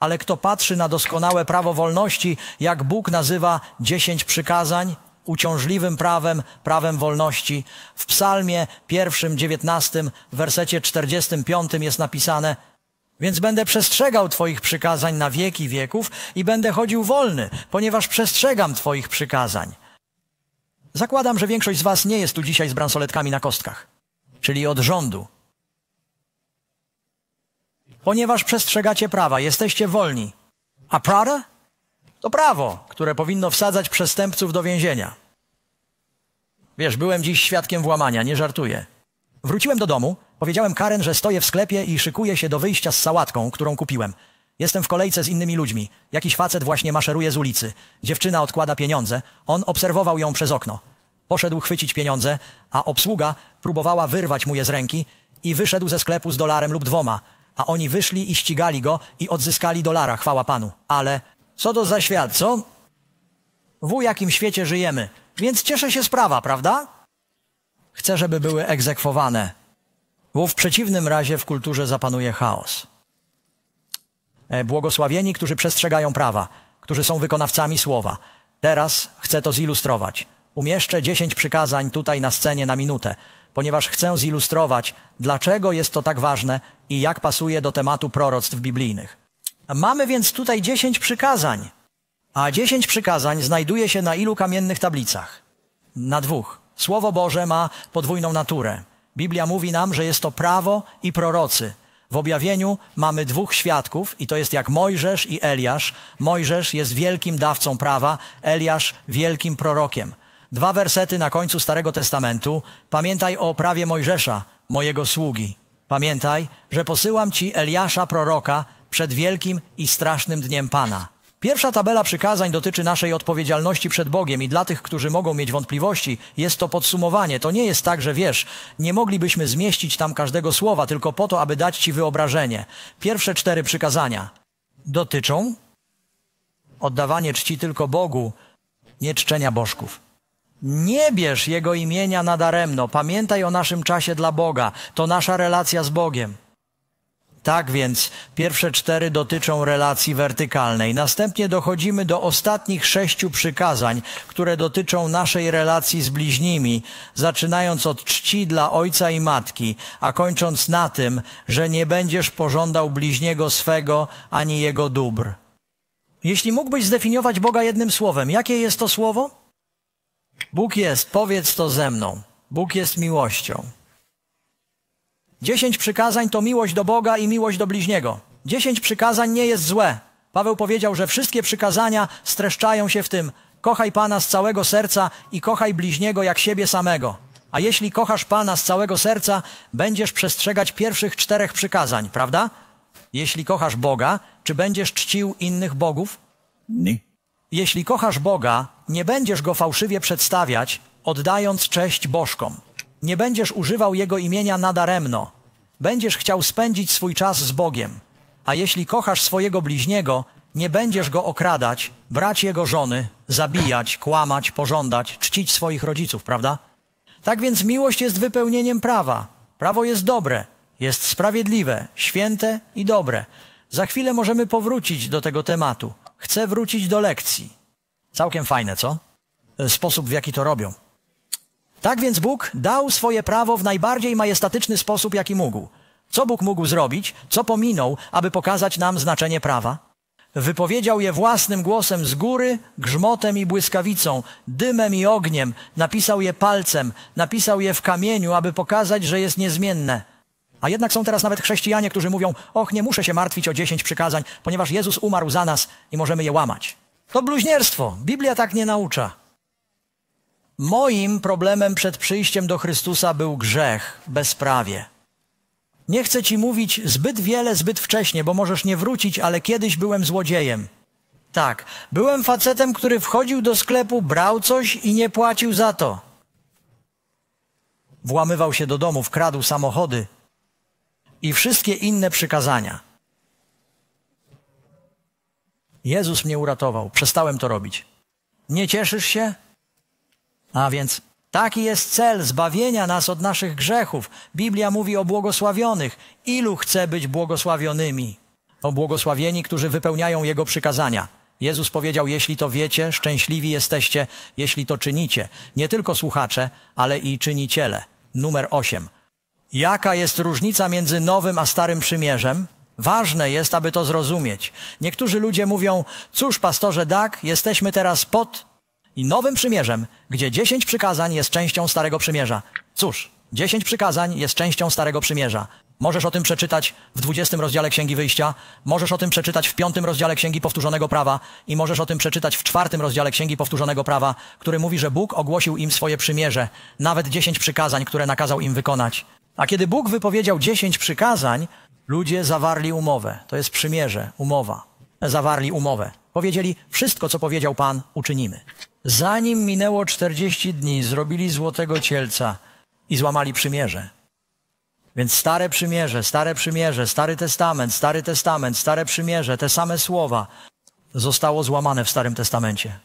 Ale kto patrzy na doskonałe prawo wolności, jak Bóg nazywa dziesięć przykazań, uciążliwym prawem, prawem wolności, w psalmie pierwszym, dziewiętnastym, w wersecie czterdziestym piątym jest napisane – więc będę przestrzegał Twoich przykazań na wieki wieków i będę chodził wolny, ponieważ przestrzegam Twoich przykazań. Zakładam, że większość z Was nie jest tu dzisiaj z bransoletkami na kostkach, czyli od rządu. Ponieważ przestrzegacie prawa, jesteście wolni. A Prada? To prawo, które powinno wsadzać przestępców do więzienia. Wiesz, byłem dziś świadkiem włamania, nie żartuję. Wróciłem do domu Powiedziałem Karen, że stoję w sklepie i szykuję się do wyjścia z sałatką, którą kupiłem. Jestem w kolejce z innymi ludźmi. Jakiś facet właśnie maszeruje z ulicy. Dziewczyna odkłada pieniądze. On obserwował ją przez okno. Poszedł chwycić pieniądze, a obsługa próbowała wyrwać mu je z ręki i wyszedł ze sklepu z dolarem lub dwoma. A oni wyszli i ścigali go i odzyskali dolara, chwała panu. Ale co to za świat, co? W jakim świecie żyjemy? Więc cieszę się sprawa, prawda? Chcę, żeby były egzekwowane bo w przeciwnym razie w kulturze zapanuje chaos. E, błogosławieni, którzy przestrzegają prawa, którzy są wykonawcami słowa. Teraz chcę to zilustrować. Umieszczę dziesięć przykazań tutaj na scenie na minutę, ponieważ chcę zilustrować, dlaczego jest to tak ważne i jak pasuje do tematu proroctw biblijnych. Mamy więc tutaj dziesięć przykazań, a dziesięć przykazań znajduje się na ilu kamiennych tablicach? Na dwóch. Słowo Boże ma podwójną naturę. Biblia mówi nam, że jest to prawo i prorocy. W objawieniu mamy dwóch świadków i to jest jak Mojżesz i Eliasz. Mojżesz jest wielkim dawcą prawa, Eliasz wielkim prorokiem. Dwa wersety na końcu Starego Testamentu. Pamiętaj o prawie Mojżesza, mojego sługi. Pamiętaj, że posyłam ci Eliasza proroka przed wielkim i strasznym dniem Pana. Pierwsza tabela przykazań dotyczy naszej odpowiedzialności przed Bogiem i dla tych, którzy mogą mieć wątpliwości, jest to podsumowanie. To nie jest tak, że wiesz, nie moglibyśmy zmieścić tam każdego słowa tylko po to, aby dać ci wyobrażenie. Pierwsze cztery przykazania dotyczą oddawanie czci tylko Bogu, nie czczenia bożków. Nie bierz Jego imienia na daremno. Pamiętaj o naszym czasie dla Boga. To nasza relacja z Bogiem. Tak więc pierwsze cztery dotyczą relacji wertykalnej. Następnie dochodzimy do ostatnich sześciu przykazań, które dotyczą naszej relacji z bliźnimi, zaczynając od czci dla ojca i matki, a kończąc na tym, że nie będziesz pożądał bliźniego swego ani jego dóbr. Jeśli mógłbyś zdefiniować Boga jednym słowem, jakie jest to słowo? Bóg jest, powiedz to ze mną. Bóg jest miłością. Dziesięć przykazań to miłość do Boga i miłość do bliźniego. Dziesięć przykazań nie jest złe. Paweł powiedział, że wszystkie przykazania streszczają się w tym kochaj Pana z całego serca i kochaj bliźniego jak siebie samego. A jeśli kochasz Pana z całego serca, będziesz przestrzegać pierwszych czterech przykazań, prawda? Jeśli kochasz Boga, czy będziesz czcił innych bogów? Nie. Jeśli kochasz Boga, nie będziesz go fałszywie przedstawiać, oddając cześć bożkom. Nie będziesz używał Jego imienia nadaremno. Będziesz chciał spędzić swój czas z Bogiem. A jeśli kochasz swojego bliźniego, nie będziesz go okradać, brać jego żony, zabijać, kłamać, pożądać, czcić swoich rodziców, prawda? Tak więc miłość jest wypełnieniem prawa. Prawo jest dobre, jest sprawiedliwe, święte i dobre. Za chwilę możemy powrócić do tego tematu. Chcę wrócić do lekcji. Całkiem fajne, co? E, sposób, w jaki to robią. Tak więc Bóg dał swoje prawo w najbardziej majestatyczny sposób, jaki mógł. Co Bóg mógł zrobić, co pominął, aby pokazać nam znaczenie prawa? Wypowiedział je własnym głosem z góry, grzmotem i błyskawicą, dymem i ogniem, napisał je palcem, napisał je w kamieniu, aby pokazać, że jest niezmienne. A jednak są teraz nawet chrześcijanie, którzy mówią, och, nie muszę się martwić o dziesięć przykazań, ponieważ Jezus umarł za nas i możemy je łamać. To bluźnierstwo. Biblia tak nie naucza. Moim problemem przed przyjściem do Chrystusa był grzech, bezprawie. Nie chcę ci mówić zbyt wiele zbyt wcześnie, bo możesz nie wrócić, ale kiedyś byłem złodziejem. Tak, byłem facetem, który wchodził do sklepu, brał coś i nie płacił za to. Włamywał się do domów, kradł samochody i wszystkie inne przykazania. Jezus mnie uratował, przestałem to robić. Nie cieszysz się? A więc taki jest cel zbawienia nas od naszych grzechów. Biblia mówi o błogosławionych. Ilu chce być błogosławionymi? O błogosławieni, którzy wypełniają Jego przykazania. Jezus powiedział, jeśli to wiecie, szczęśliwi jesteście, jeśli to czynicie. Nie tylko słuchacze, ale i czyniciele. Numer 8. Jaka jest różnica między Nowym a Starym Przymierzem? Ważne jest, aby to zrozumieć. Niektórzy ludzie mówią, cóż pastorze tak. jesteśmy teraz pod i nowym przymierzem, gdzie dziesięć przykazań jest częścią Starego Przymierza. Cóż, dziesięć przykazań jest częścią Starego Przymierza. Możesz o tym przeczytać w 20 rozdziale Księgi Wyjścia, możesz o tym przeczytać w 5 rozdziale Księgi Powtórzonego Prawa i możesz o tym przeczytać w 4 rozdziale Księgi Powtórzonego Prawa, który mówi, że Bóg ogłosił im swoje przymierze, nawet 10 przykazań, które nakazał im wykonać. A kiedy Bóg wypowiedział 10 przykazań, ludzie zawarli umowę. To jest przymierze, umowa. Zawarli umowę. Powiedzieli, wszystko co powiedział Pan uczynimy. Zanim minęło 40 dni, zrobili złotego cielca i złamali przymierze. Więc stare przymierze, stare przymierze, stary testament, stary testament, stare przymierze, te same słowa zostało złamane w Starym Testamencie.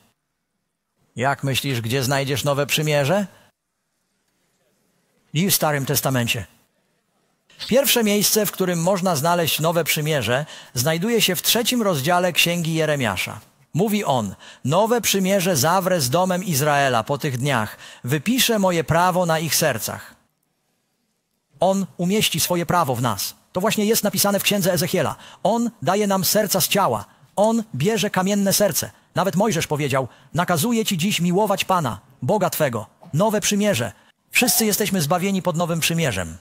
Jak myślisz, gdzie znajdziesz nowe przymierze? I w Starym Testamencie. Pierwsze miejsce, w którym można znaleźć nowe przymierze, znajduje się w trzecim rozdziale Księgi Jeremiasza. Mówi on, nowe przymierze zawrę z domem Izraela po tych dniach, wypiszę moje prawo na ich sercach. On umieści swoje prawo w nas. To właśnie jest napisane w księdze Ezechiela. On daje nam serca z ciała. On bierze kamienne serce. Nawet Mojżesz powiedział, nakazuje ci dziś miłować Pana, Boga Twego. Nowe przymierze. Wszyscy jesteśmy zbawieni pod nowym przymierzem.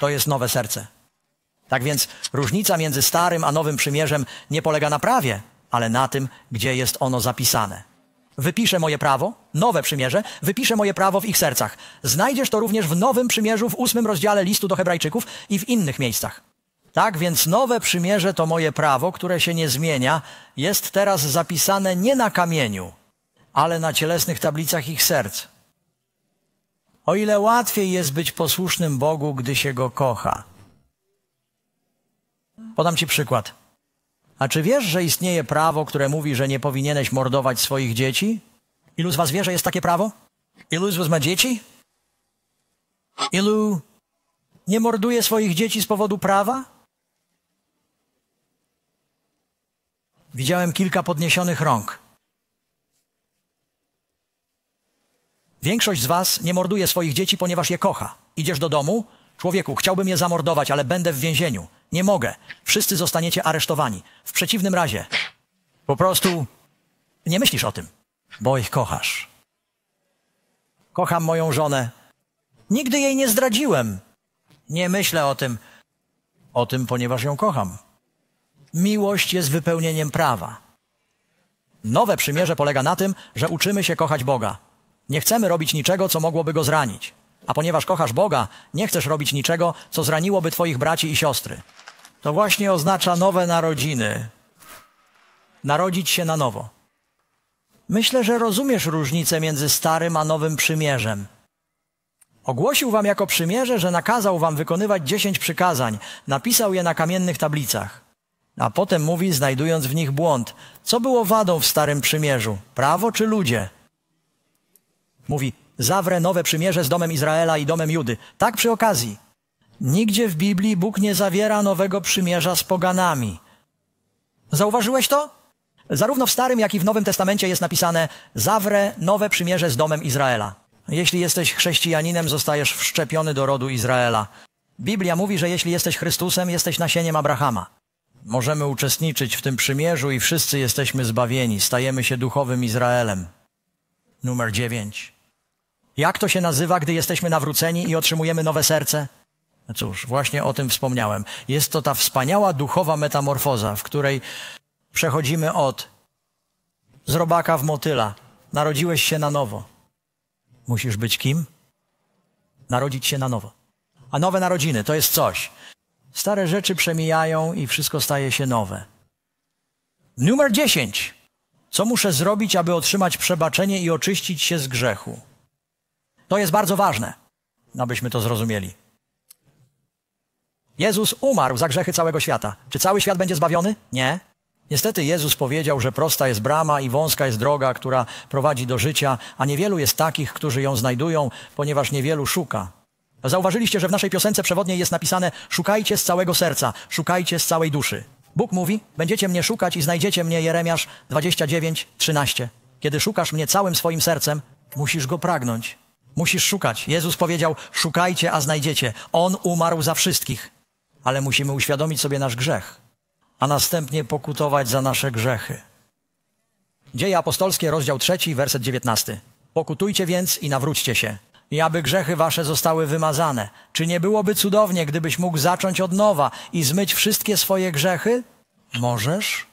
To jest nowe serce. Tak więc różnica między starym a nowym przymierzem nie polega na prawie, ale na tym, gdzie jest ono zapisane. Wypiszę moje prawo, nowe przymierze, wypiszę moje prawo w ich sercach. Znajdziesz to również w Nowym Przymierzu, w ósmym rozdziale listu do Hebrajczyków i w innych miejscach. Tak więc nowe przymierze to moje prawo, które się nie zmienia, jest teraz zapisane nie na kamieniu, ale na cielesnych tablicach ich serc. O ile łatwiej jest być posłusznym Bogu, gdy się go kocha. Podam Ci przykład. A czy wiesz, że istnieje prawo, które mówi, że nie powinieneś mordować swoich dzieci? Ilu z was wie, że jest takie prawo? Ilu z was ma dzieci? Ilu nie morduje swoich dzieci z powodu prawa? Widziałem kilka podniesionych rąk. Większość z was nie morduje swoich dzieci, ponieważ je kocha. Idziesz do domu, człowieku, chciałbym je zamordować, ale będę w więzieniu. Nie mogę. Wszyscy zostaniecie aresztowani. W przeciwnym razie po prostu nie myślisz o tym, bo ich kochasz. Kocham moją żonę. Nigdy jej nie zdradziłem. Nie myślę o tym, o tym, ponieważ ją kocham. Miłość jest wypełnieniem prawa. Nowe przymierze polega na tym, że uczymy się kochać Boga. Nie chcemy robić niczego, co mogłoby go zranić. A ponieważ kochasz Boga, nie chcesz robić niczego, co zraniłoby twoich braci i siostry. To właśnie oznacza nowe narodziny. Narodzić się na nowo. Myślę, że rozumiesz różnicę między Starym a Nowym Przymierzem. Ogłosił wam jako przymierze, że nakazał wam wykonywać dziesięć przykazań, napisał je na kamiennych tablicach. A potem mówi, znajdując w nich błąd, co było wadą w Starym Przymierzu, prawo czy ludzie? Mówi, zawrę nowe przymierze z domem Izraela i domem Judy. Tak przy okazji. Nigdzie w Biblii Bóg nie zawiera nowego przymierza z poganami. Zauważyłeś to? Zarówno w Starym, jak i w Nowym Testamencie jest napisane: Zawrę nowe przymierze z domem Izraela. Jeśli jesteś chrześcijaninem, zostajesz wszczepiony do rodu Izraela. Biblia mówi, że jeśli jesteś Chrystusem, jesteś nasieniem Abrahama. Możemy uczestniczyć w tym przymierzu i wszyscy jesteśmy zbawieni, stajemy się duchowym Izraelem. Numer dziewięć. Jak to się nazywa, gdy jesteśmy nawróceni i otrzymujemy nowe serce? Cóż, właśnie o tym wspomniałem. Jest to ta wspaniała duchowa metamorfoza, w której przechodzimy od zrobaka w motyla. Narodziłeś się na nowo. Musisz być kim? Narodzić się na nowo. A nowe narodziny to jest coś. Stare rzeczy przemijają i wszystko staje się nowe. Numer 10. Co muszę zrobić, aby otrzymać przebaczenie i oczyścić się z grzechu? To jest bardzo ważne, abyśmy to zrozumieli. Jezus umarł za grzechy całego świata. Czy cały świat będzie zbawiony? Nie. Niestety Jezus powiedział, że prosta jest brama i wąska jest droga, która prowadzi do życia, a niewielu jest takich, którzy ją znajdują, ponieważ niewielu szuka. Zauważyliście, że w naszej piosence przewodniej jest napisane szukajcie z całego serca, szukajcie z całej duszy. Bóg mówi, będziecie mnie szukać i znajdziecie mnie, Jeremiasz 29, 13. Kiedy szukasz mnie całym swoim sercem, musisz go pragnąć. Musisz szukać. Jezus powiedział, szukajcie, a znajdziecie. On umarł za wszystkich ale musimy uświadomić sobie nasz grzech, a następnie pokutować za nasze grzechy. Dzieje apostolskie, rozdział 3, werset 19. Pokutujcie więc i nawróćcie się, i aby grzechy wasze zostały wymazane. Czy nie byłoby cudownie, gdybyś mógł zacząć od nowa i zmyć wszystkie swoje grzechy? Możesz?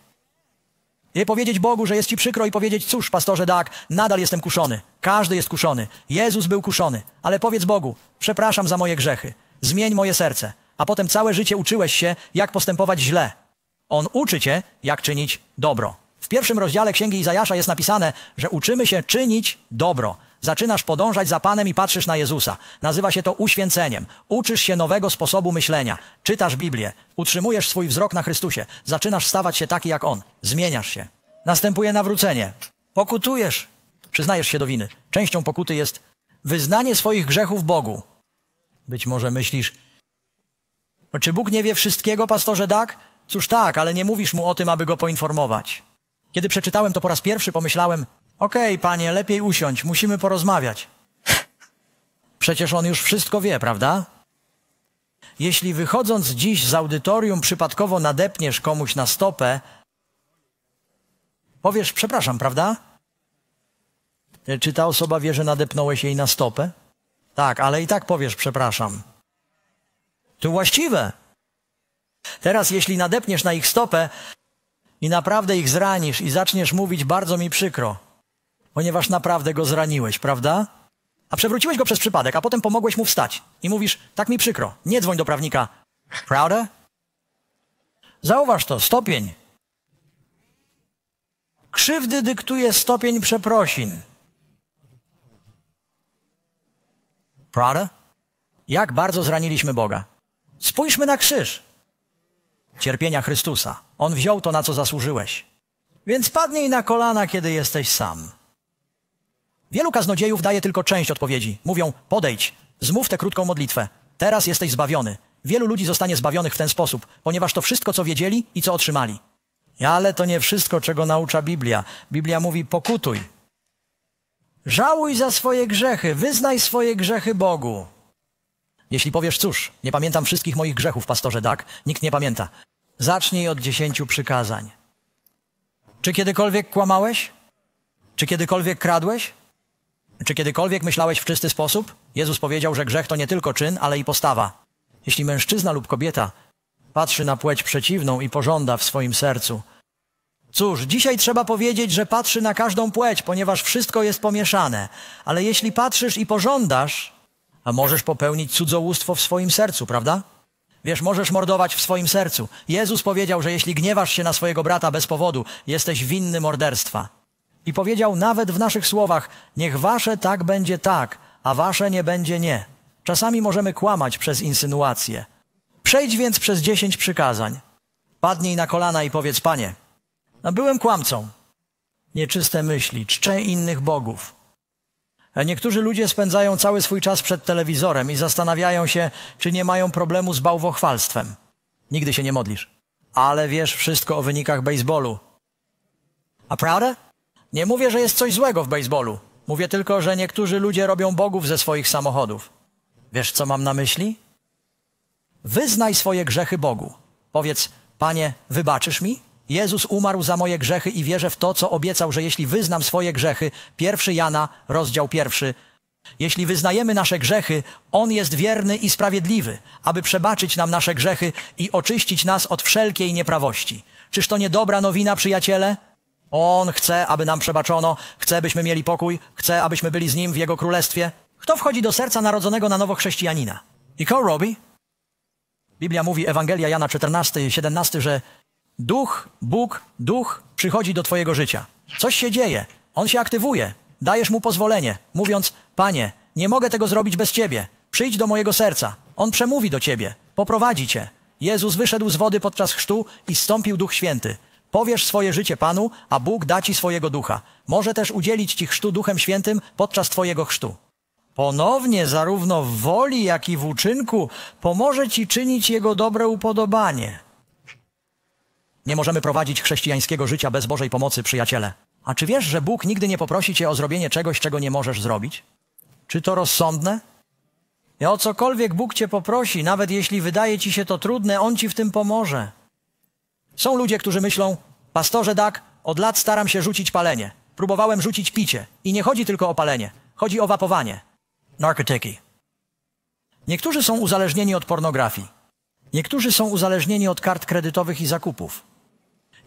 I powiedzieć Bogu, że jest ci przykro i powiedzieć, cóż, pastorze tak, nadal jestem kuszony. Każdy jest kuszony. Jezus był kuszony. Ale powiedz Bogu, przepraszam za moje grzechy. Zmień moje serce a potem całe życie uczyłeś się, jak postępować źle. On uczy cię, jak czynić dobro. W pierwszym rozdziale Księgi Izajasza jest napisane, że uczymy się czynić dobro. Zaczynasz podążać za Panem i patrzysz na Jezusa. Nazywa się to uświęceniem. Uczysz się nowego sposobu myślenia. Czytasz Biblię. Utrzymujesz swój wzrok na Chrystusie. Zaczynasz stawać się taki jak On. Zmieniasz się. Następuje nawrócenie. Pokutujesz. Przyznajesz się do winy. Częścią pokuty jest wyznanie swoich grzechów Bogu. Być może myślisz, no, czy Bóg nie wie wszystkiego, pastorze tak? Cóż tak, ale nie mówisz mu o tym, aby go poinformować. Kiedy przeczytałem to po raz pierwszy, pomyślałem, okej, okay, panie, lepiej usiądź, musimy porozmawiać. Przecież on już wszystko wie, prawda? Jeśli wychodząc dziś z audytorium przypadkowo nadepniesz komuś na stopę, powiesz, przepraszam, prawda? Czy ta osoba wie, że nadepnąłeś jej na stopę? Tak, ale i tak powiesz, przepraszam. To właściwe. Teraz, jeśli nadepniesz na ich stopę i naprawdę ich zranisz i zaczniesz mówić, bardzo mi przykro, ponieważ naprawdę go zraniłeś, prawda? A przewróciłeś go przez przypadek, a potem pomogłeś mu wstać i mówisz, tak mi przykro, nie dzwoń do prawnika. Prawda? Zauważ to, stopień. Krzywdy dyktuje stopień przeprosin. Prawda? Jak bardzo zraniliśmy Boga. Spójrzmy na krzyż cierpienia Chrystusa. On wziął to, na co zasłużyłeś. Więc padnij na kolana, kiedy jesteś sam. Wielu kaznodziejów daje tylko część odpowiedzi. Mówią, podejdź, zmów tę krótką modlitwę. Teraz jesteś zbawiony. Wielu ludzi zostanie zbawionych w ten sposób, ponieważ to wszystko, co wiedzieli i co otrzymali. Ale to nie wszystko, czego naucza Biblia. Biblia mówi, pokutuj. Żałuj za swoje grzechy, wyznaj swoje grzechy Bogu. Jeśli powiesz, cóż, nie pamiętam wszystkich moich grzechów, pastorze tak. nikt nie pamięta. Zacznij od dziesięciu przykazań. Czy kiedykolwiek kłamałeś? Czy kiedykolwiek kradłeś? Czy kiedykolwiek myślałeś w czysty sposób? Jezus powiedział, że grzech to nie tylko czyn, ale i postawa. Jeśli mężczyzna lub kobieta patrzy na płeć przeciwną i pożąda w swoim sercu, Cóż, dzisiaj trzeba powiedzieć, że patrzy na każdą płeć, ponieważ wszystko jest pomieszane. Ale jeśli patrzysz i pożądasz, a możesz popełnić cudzołóstwo w swoim sercu, prawda? Wiesz, możesz mordować w swoim sercu. Jezus powiedział, że jeśli gniewasz się na swojego brata bez powodu, jesteś winny morderstwa. I powiedział nawet w naszych słowach, niech wasze tak będzie tak, a wasze nie będzie nie. Czasami możemy kłamać przez insynuacje. Przejdź więc przez dziesięć przykazań. Padnij na kolana i powiedz, panie, byłem kłamcą. Nieczyste myśli, czcze innych bogów. Niektórzy ludzie spędzają cały swój czas przed telewizorem i zastanawiają się, czy nie mają problemu z bałwochwalstwem. Nigdy się nie modlisz. Ale wiesz wszystko o wynikach baseballu. A prawda? Nie mówię, że jest coś złego w baseballu. Mówię tylko, że niektórzy ludzie robią bogów ze swoich samochodów. Wiesz, co mam na myśli? Wyznaj swoje grzechy Bogu. Powiedz, Panie, wybaczysz mi? Jezus umarł za moje grzechy i wierzę w to, co obiecał, że jeśli wyznam swoje grzechy, pierwszy Jana, rozdział pierwszy, jeśli wyznajemy nasze grzechy, On jest wierny i sprawiedliwy, aby przebaczyć nam nasze grzechy i oczyścić nas od wszelkiej nieprawości. Czyż to nie dobra nowina, przyjaciele? On chce, aby nam przebaczono, chce, byśmy mieli pokój, chce, abyśmy byli z Nim w Jego królestwie. Kto wchodzi do serca narodzonego na nowo chrześcijanina? I co robi? Biblia mówi, Ewangelia Jana 14, 17, że Duch, Bóg, duch przychodzi do Twojego życia. Coś się dzieje, on się aktywuje. Dajesz mu pozwolenie, mówiąc: Panie, nie mogę tego zrobić bez Ciebie. Przyjdź do mojego serca. On przemówi do Ciebie, poprowadzi Cię. Jezus wyszedł z wody podczas chrztu i stąpił Duch Święty. Powiesz swoje życie Panu, a Bóg da Ci swojego ducha. Może też udzielić Ci chrztu Duchem Świętym podczas Twojego chrztu. Ponownie, zarówno w woli, jak i w uczynku, pomoże Ci czynić Jego dobre upodobanie. Nie możemy prowadzić chrześcijańskiego życia bez Bożej pomocy, przyjaciele. A czy wiesz, że Bóg nigdy nie poprosi cię o zrobienie czegoś, czego nie możesz zrobić? Czy to rozsądne? I o cokolwiek Bóg cię poprosi, nawet jeśli wydaje ci się to trudne, On ci w tym pomoże. Są ludzie, którzy myślą, pastorze Dak, od lat staram się rzucić palenie. Próbowałem rzucić picie. I nie chodzi tylko o palenie. Chodzi o wapowanie. Narkotyki. Niektórzy są uzależnieni od pornografii. Niektórzy są uzależnieni od kart kredytowych i zakupów.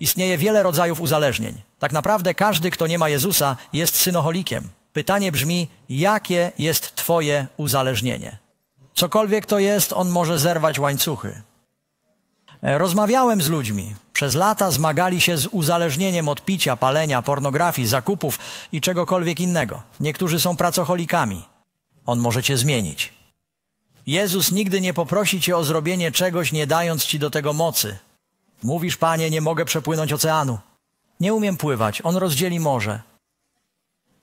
Istnieje wiele rodzajów uzależnień. Tak naprawdę każdy, kto nie ma Jezusa, jest synoholikiem. Pytanie brzmi, jakie jest Twoje uzależnienie? Cokolwiek to jest, on może zerwać łańcuchy. E, rozmawiałem z ludźmi. Przez lata zmagali się z uzależnieniem od picia, palenia, pornografii, zakupów i czegokolwiek innego. Niektórzy są pracocholikami. On może cię zmienić. Jezus nigdy nie poprosi cię o zrobienie czegoś, nie dając ci do tego mocy. Mówisz, panie, nie mogę przepłynąć oceanu. Nie umiem pływać, on rozdzieli morze.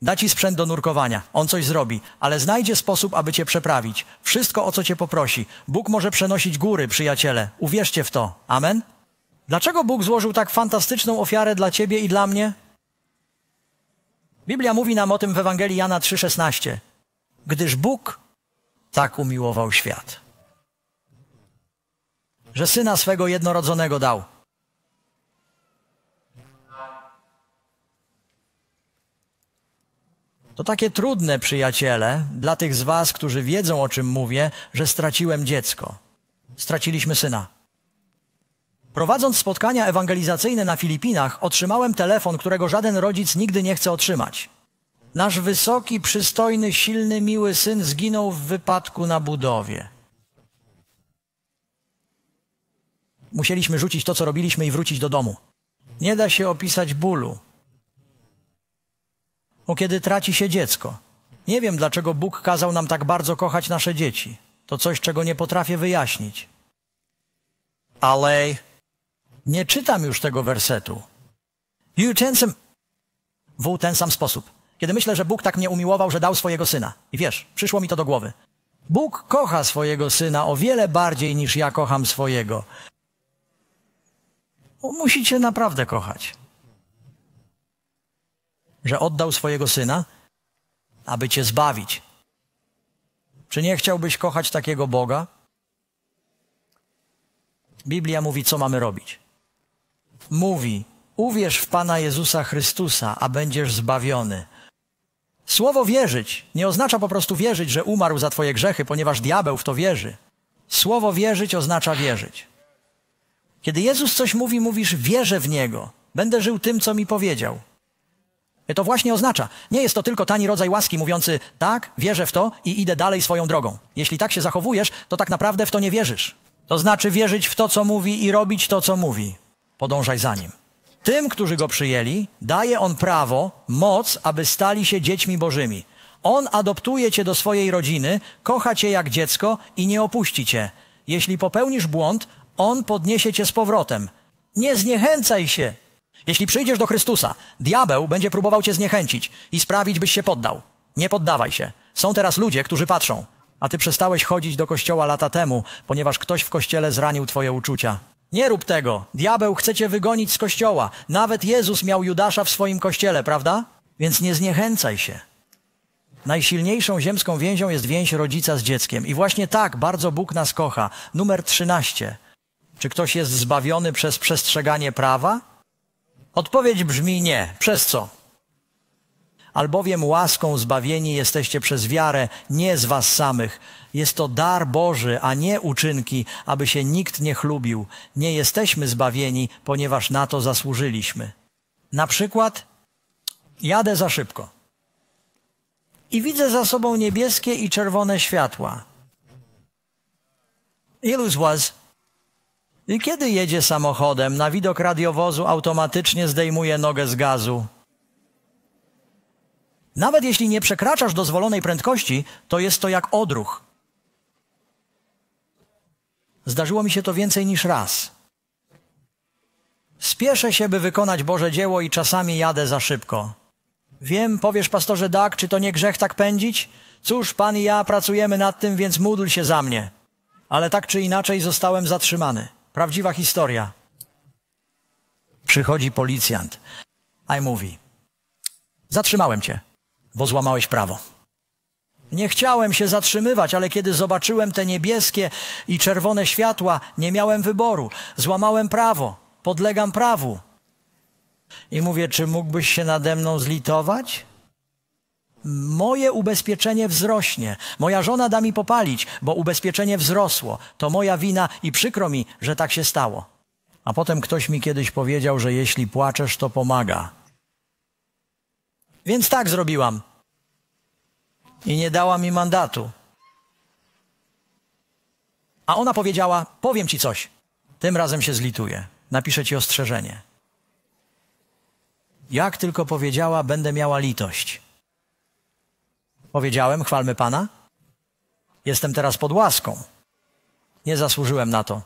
Da ci sprzęt do nurkowania, on coś zrobi, ale znajdzie sposób, aby cię przeprawić. Wszystko, o co cię poprosi. Bóg może przenosić góry, przyjaciele. Uwierzcie w to. Amen? Dlaczego Bóg złożył tak fantastyczną ofiarę dla ciebie i dla mnie? Biblia mówi nam o tym w Ewangelii Jana 3,16. Gdyż Bóg tak umiłował świat że syna swego jednorodzonego dał. To takie trudne, przyjaciele, dla tych z Was, którzy wiedzą, o czym mówię, że straciłem dziecko. Straciliśmy syna. Prowadząc spotkania ewangelizacyjne na Filipinach, otrzymałem telefon, którego żaden rodzic nigdy nie chce otrzymać. Nasz wysoki, przystojny, silny, miły syn zginął w wypadku na budowie. musieliśmy rzucić to, co robiliśmy i wrócić do domu. Nie da się opisać bólu, bo kiedy traci się dziecko. Nie wiem, dlaczego Bóg kazał nam tak bardzo kochać nasze dzieci. To coś, czego nie potrafię wyjaśnić. Ale nie czytam już tego wersetu. You ten W ten sam sposób. Kiedy myślę, że Bóg tak mnie umiłował, że dał swojego syna. I wiesz, przyszło mi to do głowy. Bóg kocha swojego syna o wiele bardziej niż ja kocham swojego. No, Musicie naprawdę kochać. Że oddał swojego syna, aby cię zbawić. Czy nie chciałbyś kochać takiego Boga? Biblia mówi, co mamy robić. Mówi, uwierz w Pana Jezusa Chrystusa, a będziesz zbawiony. Słowo wierzyć nie oznacza po prostu wierzyć, że umarł za Twoje grzechy, ponieważ diabeł w to wierzy. Słowo wierzyć oznacza wierzyć. Kiedy Jezus coś mówi, mówisz, wierzę w Niego, będę żył tym, co mi powiedział. E, to właśnie oznacza, nie jest to tylko tani rodzaj łaski mówiący, tak, wierzę w to i idę dalej swoją drogą. Jeśli tak się zachowujesz, to tak naprawdę w to nie wierzysz. To znaczy wierzyć w to, co mówi i robić to, co mówi. Podążaj za Nim. Tym, którzy Go przyjęli, daje On prawo, moc, aby stali się dziećmi bożymi. On adoptuje cię do swojej rodziny, kocha cię jak dziecko i nie opuści cię. Jeśli popełnisz błąd, on podniesie cię z powrotem. Nie zniechęcaj się. Jeśli przyjdziesz do Chrystusa, diabeł będzie próbował cię zniechęcić i sprawić, byś się poddał. Nie poddawaj się. Są teraz ludzie, którzy patrzą. A ty przestałeś chodzić do kościoła lata temu, ponieważ ktoś w kościele zranił twoje uczucia. Nie rób tego. Diabeł chce cię wygonić z kościoła. Nawet Jezus miał Judasza w swoim kościele, prawda? Więc nie zniechęcaj się. Najsilniejszą ziemską więzią jest więź rodzica z dzieckiem. I właśnie tak bardzo Bóg nas kocha. Numer 13. Czy ktoś jest zbawiony przez przestrzeganie prawa? Odpowiedź brzmi nie. Przez co? Albowiem łaską zbawieni jesteście przez wiarę, nie z was samych. Jest to dar Boży, a nie uczynki, aby się nikt nie chlubił. Nie jesteśmy zbawieni, ponieważ na to zasłużyliśmy. Na przykład jadę za szybko i widzę za sobą niebieskie i czerwone światła. Ilu z was kiedy jedzie samochodem, na widok radiowozu automatycznie zdejmuje nogę z gazu. Nawet jeśli nie przekraczasz dozwolonej prędkości, to jest to jak odruch. Zdarzyło mi się to więcej niż raz. Spieszę się, by wykonać Boże dzieło i czasami jadę za szybko. Wiem, powiesz pastorze Dak, czy to nie grzech tak pędzić? Cóż, pan i ja pracujemy nad tym, więc módl się za mnie. Ale tak czy inaczej zostałem zatrzymany. Prawdziwa historia. Przychodzi policjant. I mówi: Zatrzymałem cię, bo złamałeś prawo. Nie chciałem się zatrzymywać, ale kiedy zobaczyłem te niebieskie i czerwone światła, nie miałem wyboru. Złamałem prawo, podlegam prawu. I mówię: Czy mógłbyś się nade mną zlitować? moje ubezpieczenie wzrośnie. Moja żona da mi popalić, bo ubezpieczenie wzrosło. To moja wina i przykro mi, że tak się stało. A potem ktoś mi kiedyś powiedział, że jeśli płaczesz, to pomaga. Więc tak zrobiłam. I nie dała mi mandatu. A ona powiedziała: Powiem ci coś. Tym razem się zlituję. Napiszę ci ostrzeżenie. Jak tylko powiedziała, będę miała litość. Powiedziałem, chwalmy Pana. Jestem teraz pod łaską. Nie zasłużyłem na to.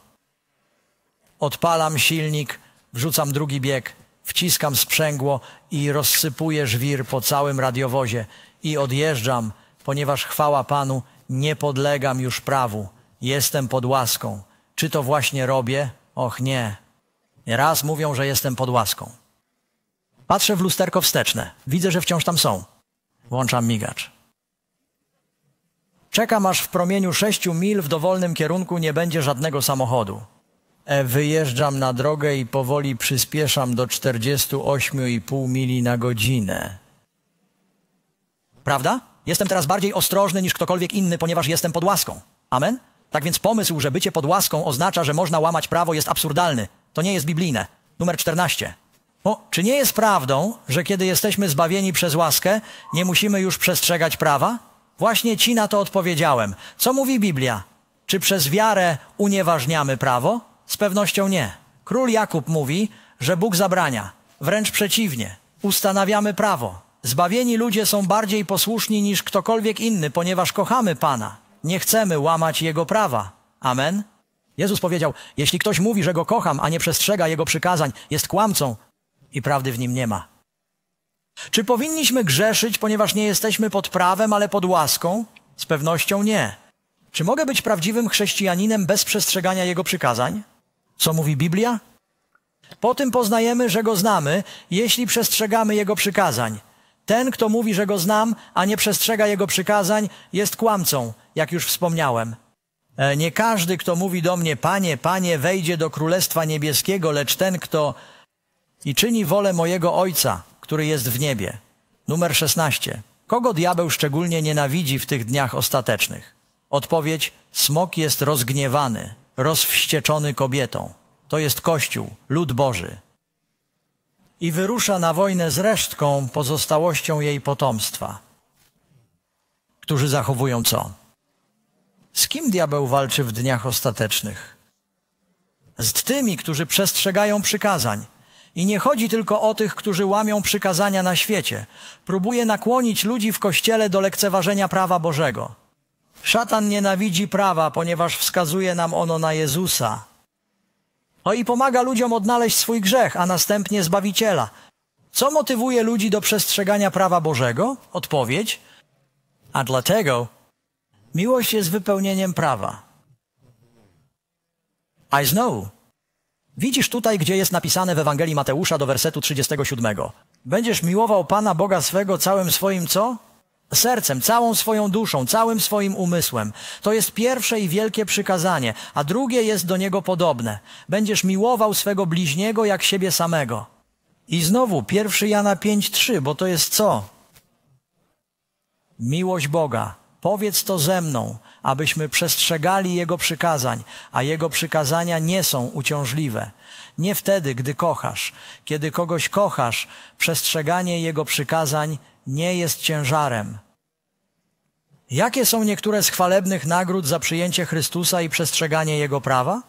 Odpalam silnik, wrzucam drugi bieg, wciskam sprzęgło i rozsypuję żwir po całym radiowozie i odjeżdżam, ponieważ chwała Panu, nie podlegam już prawu, jestem pod łaską. Czy to właśnie robię? Och nie. Raz mówią, że jestem pod łaską. Patrzę w lusterko wsteczne. Widzę, że wciąż tam są. Włączam migacz. Czekam aż w promieniu 6 mil w dowolnym kierunku nie będzie żadnego samochodu. E, wyjeżdżam na drogę i powoli przyspieszam do 48,5 mili na godzinę. Prawda? Jestem teraz bardziej ostrożny niż ktokolwiek inny, ponieważ jestem pod łaską. Amen? Tak więc pomysł, że bycie pod łaską oznacza, że można łamać prawo, jest absurdalny. To nie jest biblijne. Numer 14. O, czy nie jest prawdą, że kiedy jesteśmy zbawieni przez łaskę, nie musimy już przestrzegać prawa? Właśnie ci na to odpowiedziałem. Co mówi Biblia? Czy przez wiarę unieważniamy prawo? Z pewnością nie. Król Jakub mówi, że Bóg zabrania. Wręcz przeciwnie. Ustanawiamy prawo. Zbawieni ludzie są bardziej posłuszni niż ktokolwiek inny, ponieważ kochamy Pana. Nie chcemy łamać Jego prawa. Amen? Jezus powiedział, jeśli ktoś mówi, że Go kocham, a nie przestrzega Jego przykazań, jest kłamcą i prawdy w nim nie ma. Czy powinniśmy grzeszyć, ponieważ nie jesteśmy pod prawem, ale pod łaską? Z pewnością nie. Czy mogę być prawdziwym chrześcijaninem bez przestrzegania jego przykazań? Co mówi Biblia? Po tym poznajemy, że go znamy, jeśli przestrzegamy jego przykazań. Ten, kto mówi, że go znam, a nie przestrzega jego przykazań, jest kłamcą, jak już wspomniałem. E, nie każdy, kto mówi do mnie, Panie, Panie, wejdzie do Królestwa Niebieskiego, lecz ten, kto i czyni wolę mojego Ojca, który jest w niebie. Numer 16. Kogo diabeł szczególnie nienawidzi w tych dniach ostatecznych? Odpowiedź: Smok jest rozgniewany, rozwścieczony kobietą. To jest Kościół, lud Boży. I wyrusza na wojnę z resztką, pozostałością jej potomstwa. Którzy zachowują co? Z kim diabeł walczy w dniach ostatecznych? Z tymi, którzy przestrzegają przykazań, i nie chodzi tylko o tych, którzy łamią przykazania na świecie. Próbuje nakłonić ludzi w kościele do lekceważenia prawa Bożego. Szatan nienawidzi prawa, ponieważ wskazuje nam ono na Jezusa. O no i pomaga ludziom odnaleźć swój grzech, a następnie Zbawiciela. Co motywuje ludzi do przestrzegania prawa Bożego? Odpowiedź. A dlatego miłość jest wypełnieniem prawa. I know. Widzisz tutaj, gdzie jest napisane w Ewangelii Mateusza do wersetu 37. Będziesz miłował Pana Boga swego całym swoim co? Sercem, całą swoją duszą, całym swoim umysłem. To jest pierwsze i wielkie przykazanie, a drugie jest do niego podobne. Będziesz miłował swego bliźniego jak siebie samego. I znowu pierwszy Jana 5:3, bo to jest co? Miłość Boga. Powiedz to ze mną abyśmy przestrzegali Jego przykazań, a Jego przykazania nie są uciążliwe. Nie wtedy, gdy kochasz. Kiedy kogoś kochasz, przestrzeganie Jego przykazań nie jest ciężarem. Jakie są niektóre z chwalebnych nagród za przyjęcie Chrystusa i przestrzeganie Jego prawa?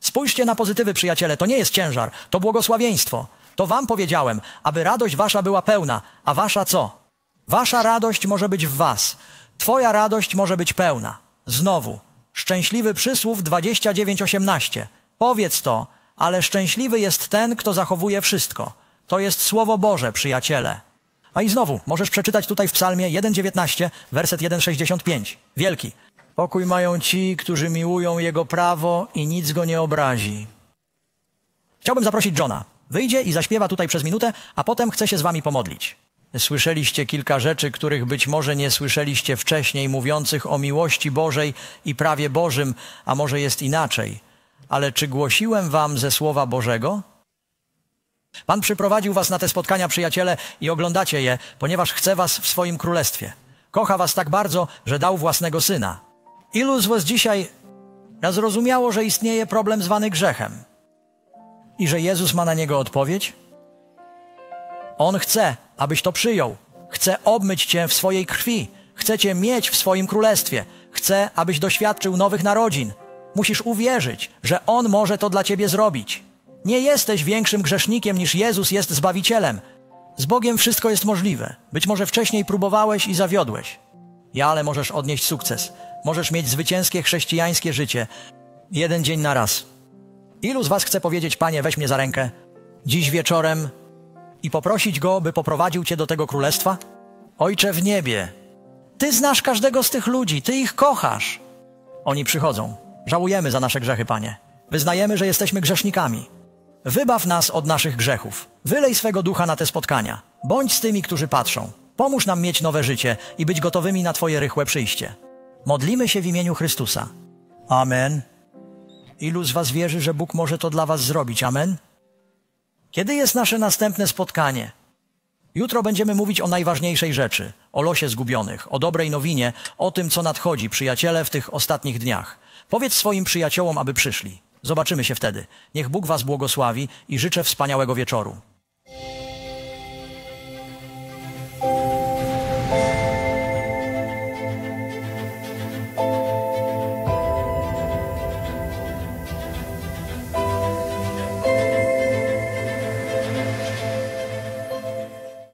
Spójrzcie na pozytywy, przyjaciele. To nie jest ciężar, to błogosławieństwo. To wam powiedziałem, aby radość wasza była pełna, a wasza co? Wasza radość może być w was. Twoja radość może być pełna. Znowu, szczęśliwy przysłów 29:18. Powiedz to, ale szczęśliwy jest ten, kto zachowuje wszystko. To jest słowo Boże, przyjaciele. A i znowu, możesz przeczytać tutaj w Psalmie 1:19, werset 1:65. Wielki. Pokój mają ci, którzy miłują jego prawo i nic go nie obrazi. Chciałbym zaprosić Johna. Wyjdzie i zaśpiewa tutaj przez minutę, a potem chce się z wami pomodlić. Słyszeliście kilka rzeczy, których być może nie słyszeliście wcześniej, mówiących o miłości Bożej i prawie Bożym, a może jest inaczej. Ale czy głosiłem wam ze Słowa Bożego? Pan przyprowadził was na te spotkania, przyjaciele, i oglądacie je, ponieważ chce was w swoim królestwie. Kocha was tak bardzo, że dał własnego syna. Ilu z was dzisiaj zrozumiało, że istnieje problem zwany grzechem i że Jezus ma na niego odpowiedź? On chce, abyś to przyjął. Chcę obmyć Cię w swojej krwi. Chcę Cię mieć w swoim królestwie. Chcę, abyś doświadczył nowych narodzin. Musisz uwierzyć, że On może to dla Ciebie zrobić. Nie jesteś większym grzesznikiem niż Jezus jest Zbawicielem. Z Bogiem wszystko jest możliwe. Być może wcześniej próbowałeś i zawiodłeś. Ja, ale możesz odnieść sukces. Możesz mieć zwycięskie chrześcijańskie życie. Jeden dzień na raz. Ilu z Was chce powiedzieć, Panie, weź mnie za rękę? Dziś wieczorem i poprosić go, by poprowadził cię do tego królestwa? Ojcze w niebie, ty znasz każdego z tych ludzi, ty ich kochasz. Oni przychodzą. Żałujemy za nasze grzechy, panie. Wyznajemy, że jesteśmy grzesznikami. Wybaw nas od naszych grzechów. Wylej swego ducha na te spotkania. Bądź z tymi, którzy patrzą. Pomóż nam mieć nowe życie i być gotowymi na Twoje rychłe przyjście. Modlimy się w imieniu Chrystusa. Amen. Ilu z Was wierzy, że Bóg może to dla Was zrobić? Amen. Kiedy jest nasze następne spotkanie? Jutro będziemy mówić o najważniejszej rzeczy, o losie zgubionych, o dobrej nowinie, o tym, co nadchodzi, przyjaciele, w tych ostatnich dniach. Powiedz swoim przyjaciołom, aby przyszli. Zobaczymy się wtedy. Niech Bóg Was błogosławi i życzę wspaniałego wieczoru.